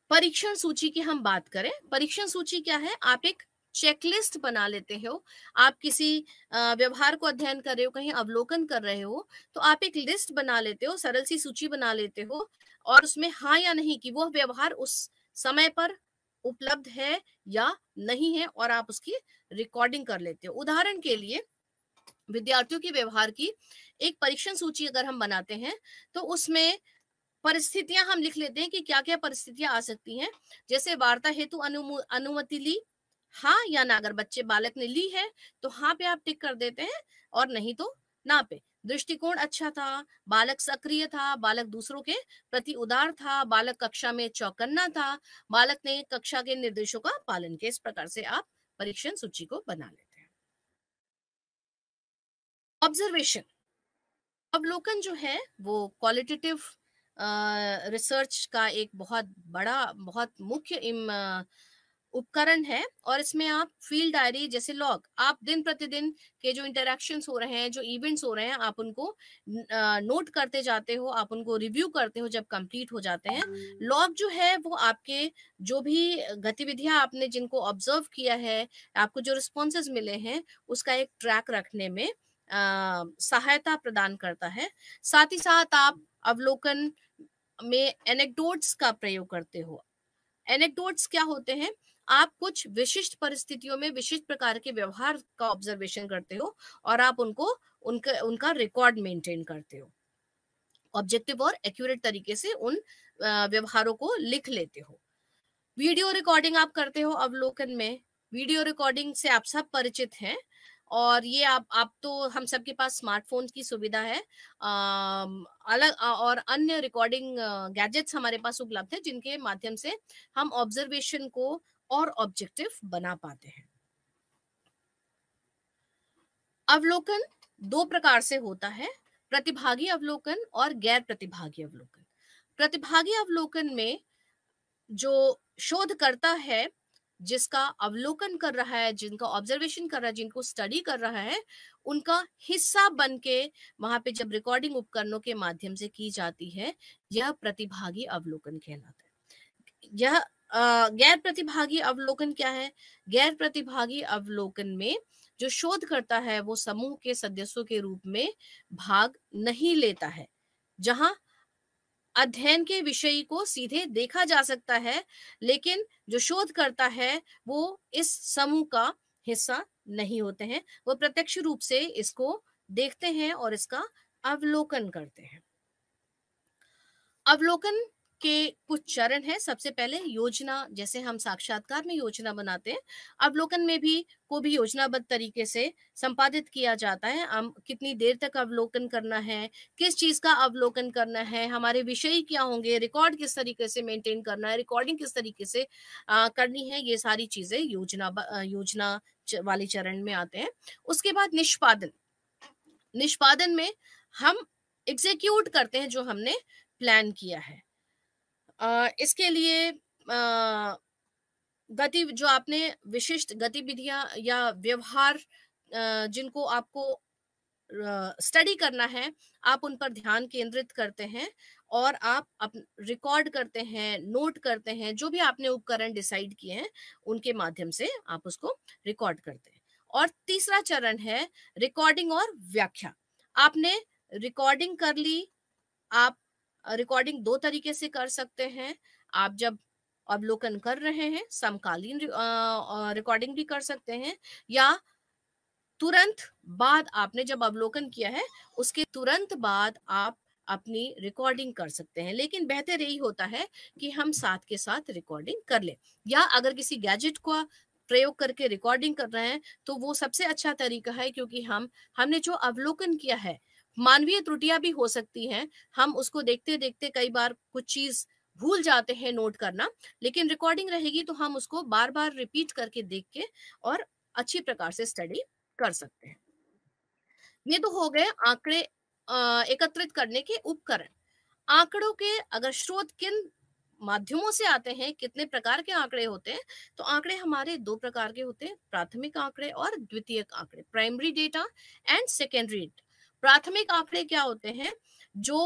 परीक्षण सूची की हम बात करें परीक्षण सूची क्या है आप एक चेकलिस्ट बना लेते हो आप किसी व्यवहार को अध्ययन कर रहे हो कहीं अवलोकन कर रहे हो तो आप एक लिस्ट बना लेते हो सरल सी सूची बना लेते हो और उसमें हाँ या नहीं कि वह व्यवहार उस समय पर उपलब्ध है या नहीं है और आप उसकी रिकॉर्डिंग कर लेते हो उदाहरण के लिए विद्यार्थियों के व्यवहार की एक परीक्षण सूची अगर हम बनाते हैं तो उसमें परिस्थितियां हम लिख लेते हैं कि क्या क्या परिस्थितियां आ सकती हैं जैसे वार्ता हेतु अनुमति ली हाँ या ना अगर बच्चे बालक ने ली है तो हाँ पे आप टिक कर देते हैं और नहीं तो ना पे दृष्टिकोण अच्छा था बालक सक्रिय था बालक दूसरों के प्रति उदार था बालक कक्षा में चौकन्ना था बालक ने कक्षा के निर्देशों का पालन किया इस प्रकार से आप परीक्षण सूची को बना लेते हैं ऑब्जर्वेशन अवलोकन जो है वो क्वालिटेटिव रिसर्च का एक बहुत बड़ा बहुत मुख्य उपकरण है और इसमें आप फील्ड डायरी जैसे लॉग आप दिन प्रतिदिन के जो इंटरेक्शन हो रहे हैं जो इवेंट्स हो रहे हैं आप उनको नोट करते जाते हो आप उनको रिव्यू करते हो जब कंप्लीट हो जाते हैं लॉग जो है वो आपके जो भी गतिविधियां आपने जिनको ऑब्जर्व किया है आपको जो रिस्पॉन्सेज मिले हैं उसका एक ट्रैक रखने में आ, सहायता प्रदान करता है साथ ही साथ आप अवलोकन में एनेक्डोट्स का प्रयोग करते हो एनेक्डोट्स क्या होते हैं आप कुछ विशिष्ट परिस्थितियों में विशिष्ट प्रकार के व्यवहार का ऑब्जर्वेशन करते हो और आप उनको उनका उनका रिकॉर्ड मेंटेन करते हो ऑब्जेक्टिव और एक्यूरेट तरीके से उन व्यवहारों को लिख लेते हो वीडियो रिकॉर्डिंग आप करते हो अवलोकन में वीडियो रिकॉर्डिंग से आप सब परिचित हैं और ये आप आप तो हम सबके पास स्मार्टफोन की सुविधा है आ, अलग और अन्य रिकॉर्डिंग गैजेट्स हमारे पास उपलब्ध है जिनके माध्यम से हम ऑब्जर्वेशन को और ऑब्जेक्टिव बना पाते हैं अवलोकन दो प्रकार से होता है प्रतिभागी अवलोकन और गैर प्रतिभागी अवलोकन प्रतिभागी अवलोकन में जो शोधकर्ता है जिसका अवलोकन कर रहा है जिनका ऑब्जर्वेशन कर रहा है जिनको स्टडी कर रहा है उनका हिस्सा बन के वहां पे जब रिकॉर्डिंग उपकरणों के माध्यम से की जाती है यह प्रतिभागी अवलोकन कहलाता है यह गैर प्रतिभागी अवलोकन क्या है गैर प्रतिभागी अवलोकन में जो शोध करता है वो समूह के सदस्यों के रूप में भाग नहीं लेता है जहां अध्ययन के विषय को सीधे देखा जा सकता है लेकिन जो शोध करता है वो इस समूह का हिस्सा नहीं होते हैं वो प्रत्यक्ष रूप से इसको देखते हैं और इसका अवलोकन करते हैं अवलोकन के कुछ चरण हैं सबसे पहले योजना जैसे हम साक्षात्कार में योजना बनाते हैं अवलोकन में भी को भी योजनाबद्ध तरीके से संपादित किया जाता है हम कितनी देर तक अवलोकन करना है किस चीज का अवलोकन करना है हमारे विषय क्या होंगे रिकॉर्ड किस तरीके से मेंटेन करना है रिकॉर्डिंग किस तरीके से आ, करनी है ये सारी चीजें योजना योजना वाले चरण में आते हैं उसके बाद निष्पादन निष्पादन में हम एग्जीक्यूट करते हैं जो हमने प्लान किया है इसके लिए गति जो आपने विशिष्ट गतिविधियां या व्यवहार जिनको आपको स्टडी करना है आप उन पर ध्यान केंद्रित करते हैं और आप रिकॉर्ड करते हैं नोट करते हैं जो भी आपने उपकरण डिसाइड किए हैं उनके माध्यम से आप उसको रिकॉर्ड करते हैं और तीसरा चरण है रिकॉर्डिंग और व्याख्या आपने रिकॉर्डिंग कर ली आप रिकॉर्डिंग दो तरीके से कर सकते हैं आप जब अवलोकन कर रहे हैं समकालीन रिकॉर्डिंग भी कर सकते हैं या तुरंत बाद आपने जब अवलोकन किया है उसके तुरंत बाद आप अपनी रिकॉर्डिंग कर सकते हैं लेकिन बेहतर यही होता है कि हम साथ के साथ रिकॉर्डिंग कर ले या अगर किसी गैजेट को प्रयोग करके रिकॉर्डिंग कर रहे हैं तो वो सबसे अच्छा तरीका है क्योंकि हम हमने जो अवलोकन किया है मानवीय त्रुटियां भी हो सकती हैं हम उसको देखते देखते कई बार कुछ चीज भूल जाते हैं नोट करना लेकिन रिकॉर्डिंग रहेगी तो हम उसको बार बार रिपीट करके देख के और अच्छी प्रकार से स्टडी कर सकते हैं ये तो हो गए आंकड़े एकत्रित करने के उपकरण आंकड़ों के अगर स्रोत किन माध्यमों से आते हैं कितने प्रकार के आंकड़े होते हैं तो आंकड़े हमारे दो प्रकार के होते हैं प्राथमिक आंकड़े और द्वितीयक आंकड़े प्राइमरी डेटा एंड सेकेंडरी प्राथमिक आंकड़े क्या होते हैं जो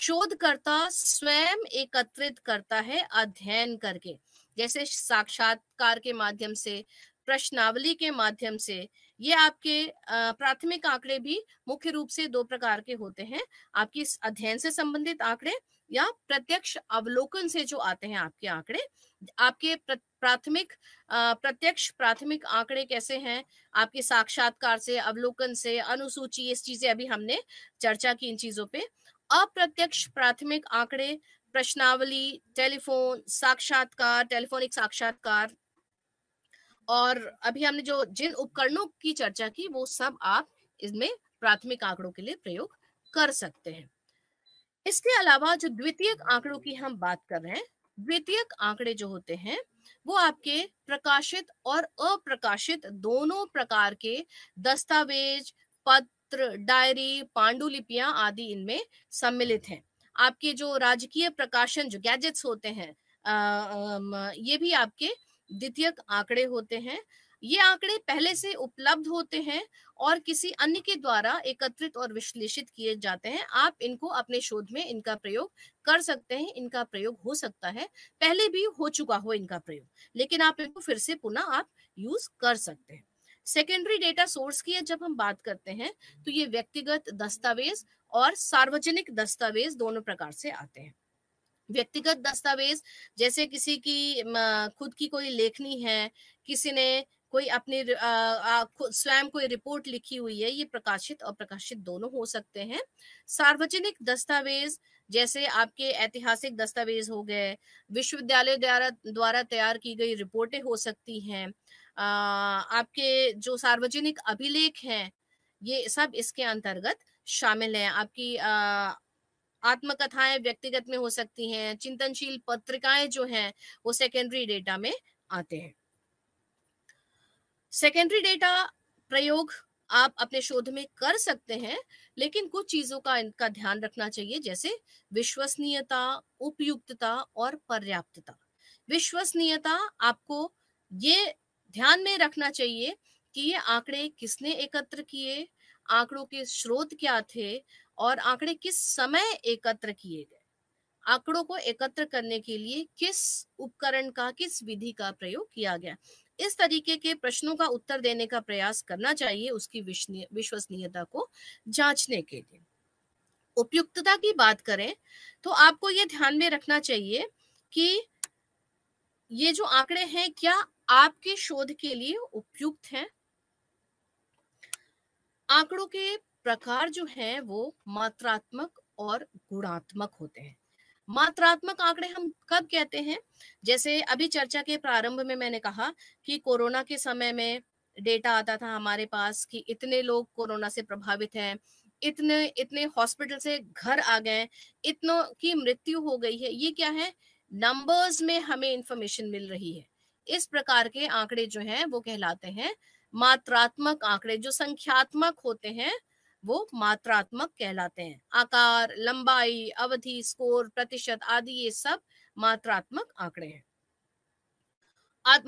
शोधकर्ता स्वयं एकत्रित करता है अध्ययन करके जैसे साक्षात्कार के माध्यम से प्रश्नावली के माध्यम से ये आपके प्राथमिक आंकड़े भी मुख्य रूप से दो प्रकार के होते हैं आपकी अध्ययन से संबंधित आंकड़े या प्रत्यक्ष अवलोकन से जो आते हैं आपके आंकड़े आपके प्राथमिक प्रत्यक्ष प्राथमिक आंकड़े कैसे हैं आपके साक्षात्कार से अवलोकन से अनुसूची इस चीजें अभी हमने चर्चा की इन चीजों पे अप्रत्यक्ष प्राथमिक आंकड़े प्रश्नावली टेलीफोन साक्षात्कार टेलीफोनिक साक्षात्कार और अभी हमने जो जिन उपकरणों की चर्चा की वो सब आप इसमें प्राथमिक आंकड़ों के लिए प्रयोग कर सकते हैं इसके अलावा जो द्वितीय आंकड़ों की हम बात कर रहे हैं द्वितीय आंकड़े जो होते हैं वो आपके प्रकाशित और अप्रकाशित दोनों प्रकार के दस्तावेज पत्र डायरी पांडुलिपियां आदि इनमें सम्मिलित हैं आपके जो राजकीय प्रकाशन जो गैजेट्स होते हैं आ, ये भी आपके द्वितीय आंकड़े होते हैं ये आंकड़े पहले से उपलब्ध होते हैं और किसी अन्य के द्वारा एकत्रित और विश्लेषित किए जाते हैं आप इनको अपने शोध में इनका प्रयोग कर सकते हैं इनका प्रयोग हो सकता है पहले भी हो चुका हो इनका प्रयोग लेकिन आप इनको फिर से पुनः आप यूज कर सकते हैं सेकेंडरी डेटा सोर्स की जब हम बात करते हैं तो ये व्यक्तिगत दस्तावेज और सार्वजनिक दस्तावेज दोनों प्रकार से आते हैं व्यक्तिगत दस्तावेज जैसे किसी की खुद की कोई लेखनी है किसी ने कोई अपने स्वयं कोई रिपोर्ट लिखी हुई है ये प्रकाशित और प्रकाशित दोनों हो सकते हैं सार्वजनिक दस्तावेज जैसे आपके ऐतिहासिक दस्तावेज हो गए विश्वविद्यालय द्वारा द्वारा तैयार की गई रिपोर्टें हो सकती हैं आपके जो सार्वजनिक अभिलेख हैं ये सब इसके अंतर्गत शामिल है आपकी आत्मकथाएं व्यक्तिगत में हो सकती हैं चिंतनशील पत्रिकाएं जो हैं वो सेकेंडरी डेटा में आते हैं सेकेंडरी डेटा प्रयोग आप अपने शोध में कर सकते हैं लेकिन कुछ चीजों का इनका ध्यान रखना चाहिए जैसे विश्वसनीयता उपयुक्तता और पर्याप्तता विश्वसनीयता आपको ये ध्यान में रखना चाहिए कि ये आंकड़े किसने एकत्र किए आंकड़ों के स्रोत क्या थे और आंकड़े किस समय एकत्र किए गए आंकड़ों को एकत्र करने के लिए किस उपकरण का किस विधि का प्रयोग किया गया इस तरीके के प्रश्नों का उत्तर देने का प्रयास करना चाहिए उसकी विश्वसनीयता को जांचने के लिए उपयुक्तता की बात करें तो आपको ये ध्यान में रखना चाहिए कि ये जो आंकड़े हैं क्या आपके शोध के लिए उपयुक्त हैं आंकड़ों के प्रकार जो हैं वो मात्रात्मक और गुणात्मक होते हैं मात्रात्मक आंकड़े हम कब कहते हैं जैसे अभी चर्चा के प्रारंभ में मैंने कहा कि कोरोना के समय में डेटा आता था हमारे पास कि इतने लोग कोरोना से प्रभावित हैं इतने इतने हॉस्पिटल से घर आ गए इतनों की मृत्यु हो गई है ये क्या है नंबर्स में हमें इंफॉर्मेशन मिल रही है इस प्रकार के आंकड़े जो हैं वो कहलाते हैं मात्रात्मक आंकड़े जो संख्यात्मक होते हैं वो मात्रात्मक कहलाते हैं आकार लंबाई अवधि स्कोर प्रतिशत आदि ये सब मात्रात्मक आंकड़े हैं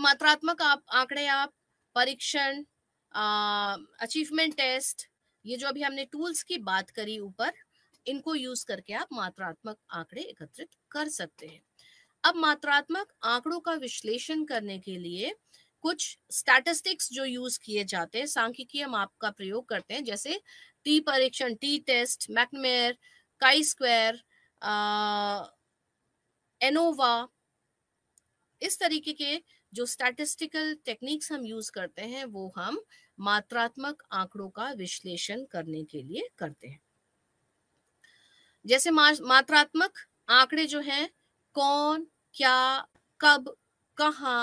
मात्रात्मक आप आंकड़े आप परीक्षण अचीवमेंट टेस्ट ये जो अभी हमने टूल्स की बात करी ऊपर इनको यूज करके आप मात्रात्मक आंकड़े एकत्रित कर सकते हैं अब मात्रात्मक आंकड़ों का विश्लेषण करने के लिए कुछ स्टैटिस्टिक्स जो यूज किए जाते हैं सांख्यिकीय माप का प्रयोग करते हैं जैसे टी परीक्षण T test मैकमेयर chi square ANOVA इस तरीके के जो स्टैटिस्टिकल टेक्निक्स हम यूज करते हैं वो हम मात्रात्मक आंकड़ों का विश्लेषण करने के लिए करते हैं जैसे मात्रात्मक आंकड़े जो हैं कौन क्या कब कहा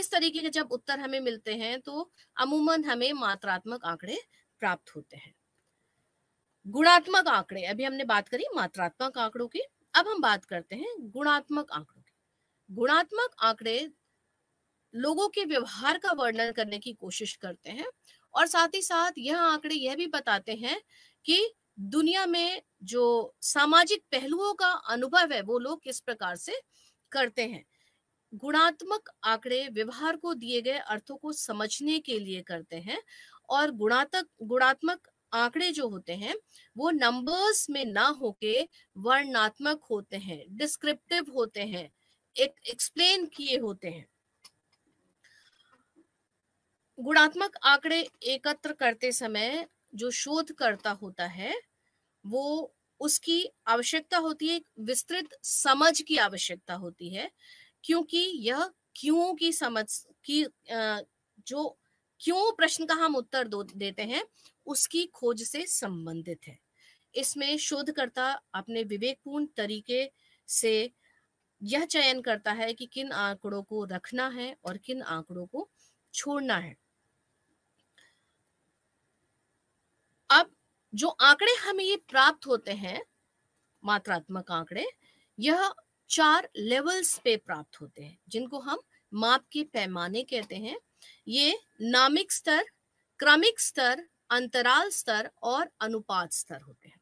इस तरीके के जब उत्तर हमें मिलते हैं तो अमूमन हमें मात्रात्मक आंकड़े प्राप्त होते हैं गुणात्मक आंकड़े अभी हमने बात करी मात्रात्मक आंकड़ों की अब हम बात करते हैं गुणात्मक आंकड़ों की गुणात्मक आंकड़े लोगों के व्यवहार का वर्णन करने की कोशिश करते हैं और साथ ही साथ यह आंकड़े यह भी बताते हैं कि दुनिया में जो सामाजिक पहलुओं का अनुभव है वो लोग किस प्रकार से करते हैं गुणात्मक आंकड़े व्यवहार को दिए गए अर्थों को समझने के लिए करते हैं और गुणात्मक गुणात्मक आंकड़े जो होते हैं वो नंबर्स में ना होके वर्णात्मक होते हैं डिस्क्रिप्टिव होते हैं एक एक्सप्लेन किए होते हैं गुणात्मक आंकड़े एकत्र करते समय जो शोधकर्ता होता है वो उसकी आवश्यकता होती है विस्तृत समझ की आवश्यकता होती है क्योंकि यह क्यों की समझ की जो क्यों प्रश्न का हम उत्तर देते हैं उसकी खोज से संबंधित है इसमें शोधकर्ता अपने विवेकपूर्ण तरीके से यह चयन करता है कि किन आंकड़ों को रखना है और किन आंकड़ों को छोड़ना है अब जो आंकड़े हमें ये प्राप्त होते हैं मात्रात्मक आंकड़े यह चार लेवल्स पे प्राप्त होते हैं जिनको हम माप के पैमाने कहते हैं ये नामिक स्तर क्रमिक स्तर अंतराल स्तर और अनुपात स्तर होते हैं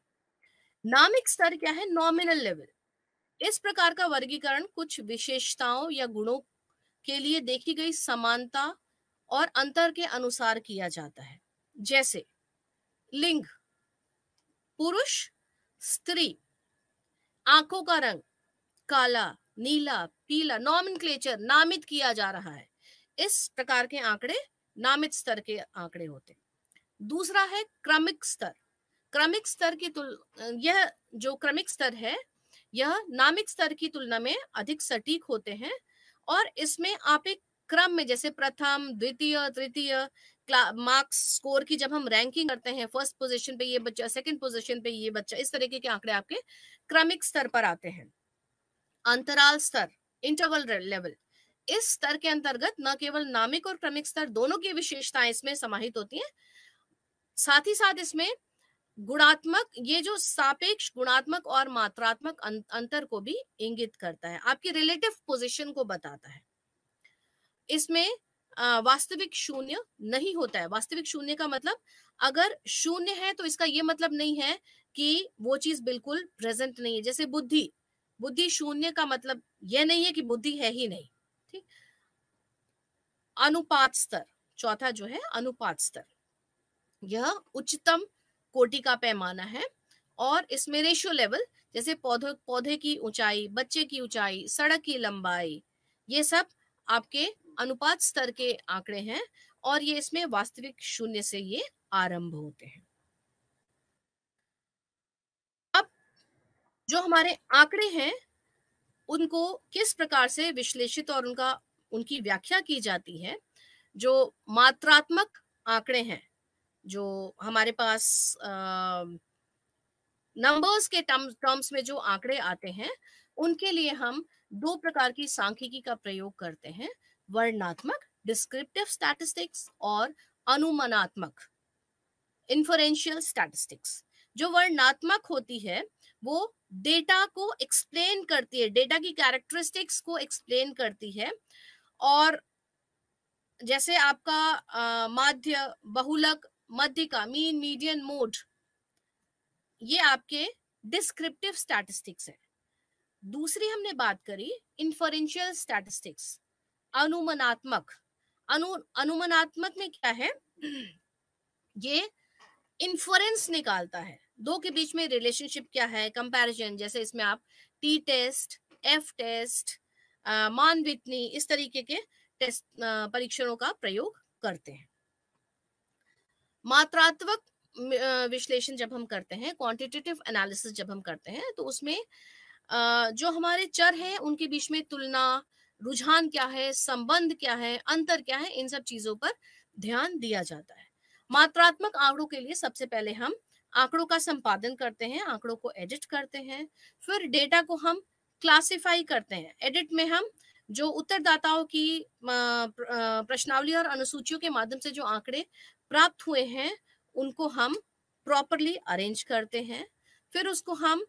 नामिक स्तर क्या है नॉमिनल लेवल इस प्रकार का वर्गीकरण कुछ विशेषताओं या गुणों के लिए देखी गई समानता और अंतर के अनुसार किया जाता है जैसे लिंग पुरुष स्त्री आंखों का रंग काला नीला पीला नॉमिन नामित किया जा रहा है इस प्रकार के आंकड़े नामित स्तर के आंकड़े होते हैं दूसरा है क्रमिक स्तर क्रमिक स्तर की तुल यह जो क्रमिक स्तर है यह नामिक स्तर की तुलना में अधिक सटीक होते हैं और इसमें आप एक क्रम में जैसे प्रथम द्वितीय तृतीय मार्क्स स्कोर की जब हम रैंकिंग करते हैं फर्स्ट पोजीशन पे ये बच्चा सेकंड पोजीशन पे ये बच्चा इस तरीके के आंकड़े आपके क्रमिक स्तर पर आते हैं अंतराल स्तर इंटरवल लेवल इस स्तर के अंतर्गत न केवल नामिक और क्रमिक स्तर दोनों की विशेषताएं इसमें समाहित होती हैं साथ ही साथ इसमें गुणात्मक ये जो सापेक्ष गुणात्मक और मात्रात्मक अं-, अंतर को भी इंगित करता है आपकी रिलेटिव पोजिशन को बताता है इसमें वास्तविक शून्य नहीं होता है वास्तविक शून्य का मतलब अगर शून्य है तो इसका यह मतलब नहीं है कि वो चीज बिल्कुल प्रेजेंट नहीं है जैसे बुद्धि बुद्धि शून्य का मतलब यह नहीं है कि बुद्धि है ही नहीं ठीक अनुपात स्तर चौथा जो है अनुपात स्तर यह उच्चतम कोटि का पैमाना है और इसमें रेशियो लेवल जैसे पौधे पौधे की ऊंचाई बच्चे की ऊंचाई सड़क की लंबाई ये सब आपके अनुपात स्तर के आंकड़े हैं और ये इसमें वास्तविक शून्य से ये आरंभ होते हैं अब जो हमारे आंकड़े हैं उनको किस प्रकार से विश्लेषित और उनका उनकी व्याख्या की जाती है जो मात्रात्मक आंकड़े हैं जो हमारे पास नंबर्स के टर्म्स टर्म्स में जो आंकड़े आते हैं उनके लिए हम दो प्रकार की सांख्यिकी का प्रयोग करते हैं वर्णात्मक डिस्क्रिप्टिव स्टैटिस्टिक्स और अनुमानात्मक इन्फोरेंशियल स्टैटिस्टिक्स जो वर्णात्मक होती है वो डेटा को एक्सप्लेन करती है डेटा की कैरेक्टरिस्टिक्स को एक्सप्लेन करती है और जैसे आपका माध्य बहुलक का मीन मीडियन मोड ये आपके डिस्क्रिप्टिव स्टैटिस्टिक्स है दूसरी हमने बात करी इंफरेंशियल स्टैटिस्टिक्स अनुमनात्मक अनु अनुमानात्मक में क्या है ये इंफरेंस निकालता है दो के बीच में रिलेशनशिप क्या है कंपैरिजन जैसे इसमें आप T test F test Mann Whitney इस तरीके के टेस्ट परीक्षणों का प्रयोग करते हैं मात्रात्मक विश्लेषण जब हम करते हैं क्वांटिटेटिव एनालिसिस जब हम करते हैं तो उसमें जो हमारे चर हैं उनके बीच में तुलना रुझान क्या है संबंध क्या है अंतर क्या है इन सब चीजों पर ध्यान दिया जाता है मात्रात्मक आंकड़ों के लिए सबसे पहले हम आंकड़ों का संपादन करते हैं आंकड़ों को एडिट करते हैं फिर डेटा को हम क्लासिफाई करते हैं एडिट में हम जो उत्तरदाताओं की प्रश्नावली और अनुसूचियों के माध्यम से जो आंकड़े प्राप्त हुए हैं उनको हम प्रॉपरली अरेंज करते हैं फिर उसको हम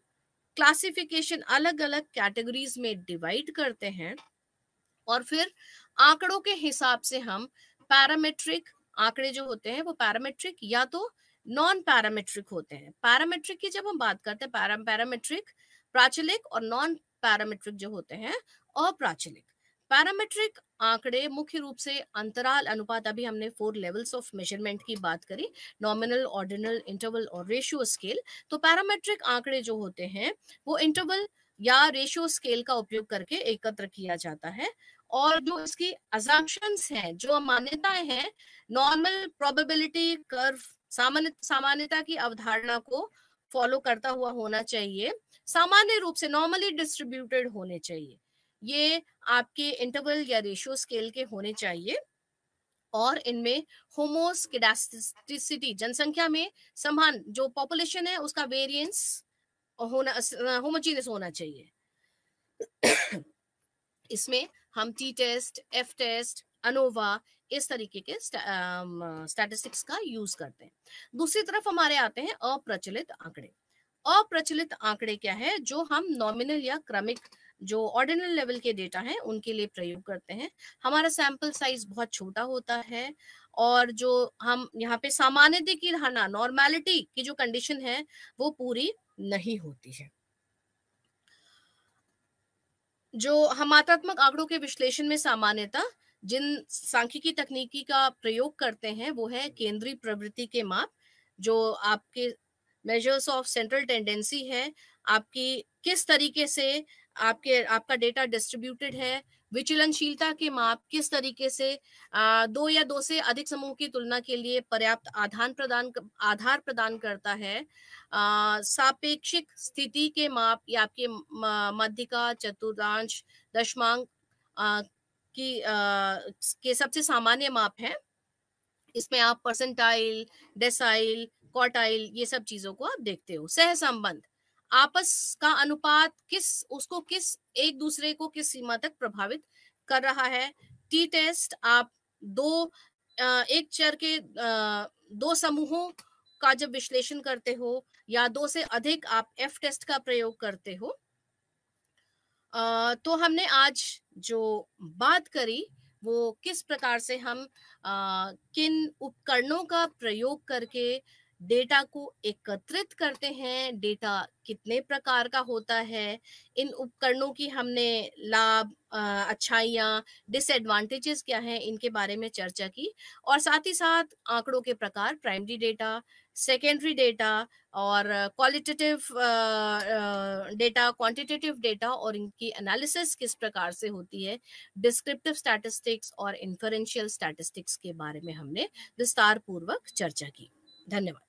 क्लासिफिकेशन अलग अलग कैटेगरीज में डिवाइड करते हैं और फिर आंकड़ों के हिसाब से हम पैरामेट्रिक आंकड़े जो होते हैं वो पैरामेट्रिक या तो नॉन पैरामेट्रिक होते हैं पैरामेट्रिक की जब हम बात करते हैं पैरामेट्रिक प्राचलिक और नॉन पैरामेट्रिक जो होते हैं अप्राचलिक पैरामेट्रिक आंकड़े मुख्य रूप से अंतराल अनुपात अभी हमने फोर लेवल्स ऑफ मेजरमेंट की बात करी नॉमिनल ऑर्डिनल इंटरवल और रेशियो स्केल तो पैरामेट्रिक आंकड़े जो होते हैं वो इंटरवल या रेशियो स्केल का उपयोग करके एकत्र किया जाता है और जो इसकी अजम्पन्स हैं जो मान्यताएं हैं नॉर्मल प्रोबेबिलिटी कर्व सामान्य सामान्यता की अवधारणा को फॉलो करता हुआ होना चाहिए सामान्य रूप से नॉर्मली डिस्ट्रीब्यूटेड होने चाहिए ये आपके इंटरवल या रेशियो स्केल के होने चाहिए और इनमें होमोस्केडास्टिसिटी जनसंख्या में समान जो पॉपुलेशन है उसका वेरिएंस होना होमोजीनियस होना चाहिए इसमें हम T test F test ANOVA इस तरीके के स्टैटिस्टिक्स का यूज करते हैं दूसरी तरफ हमारे आते हैं अप्रचलित आंकड़े अप्रचलित आंकड़े क्या है जो हम नॉमिनल या क्रमिक जो ऑर्डिनल लेवल के डेटा हैं उनके लिए प्रयोग करते हैं हमारा सैंपल साइज बहुत छोटा होता है और जो हम यहाँ पे सामान्यता की धारणा नॉर्मैलिटी की जो कंडीशन है वो पूरी नहीं होती है जो हम मात्रात्मक आंकड़ों के विश्लेषण में सामान्यता जिन सांख्यिकी तकनीकी का प्रयोग करते हैं वो है केंद्रीय प्रवृत्ति के माप जो आपके मेजर्स ऑफ सेंट्रल टेंडेंसी है आपकी किस तरीके से आपके आपका डेटा डिस्ट्रीब्यूटेड है विचलनशीलता के माप किस तरीके से आ, दो या दो से अधिक समूह की तुलना के लिए पर्याप्त आधार प्रदान आधार प्रदान करता है सापेक्षिक स्थिति के माप या आपके मध्यिका चतुर्थांश दशमांक की आ, के सबसे सामान्य माप है इसमें आप परसेंटाइल डेसाइल क्वार्टाइल ये सब चीजों को आप देखते हो सह संबंध आपस का अनुपात किस उसको किस एक दूसरे को किस सीमा तक प्रभावित कर रहा है टी टेस्ट आप दो एक चर के दो समूहों का जब विश्लेषण करते हो या दो से अधिक आप एफ टेस्ट का प्रयोग करते हो तो हमने आज जो बात करी वो किस प्रकार से हम किन उपकरणों का प्रयोग करके डेटा को एकत्रित करते हैं डेटा कितने प्रकार का होता है इन उपकरणों की हमने लाभ अच्छाइयाँ डिसएडवांटेजेस क्या हैं इनके बारे में चर्चा की और साथ ही साथ आंकड़ों के प्रकार प्राइमरी डेटा सेकेंडरी डेटा और क्वालिटेटिव डेटा क्वांटिटेटिव डेटा और इनकी एनालिसिस किस प्रकार से होती है डिस्क्रिप्टिव स्टैटिस्टिक्स और इन्फरेंशियल स्टैटिस्टिक्स के बारे में हमने विस्तार पूर्वक चर्चा की धन्यवाद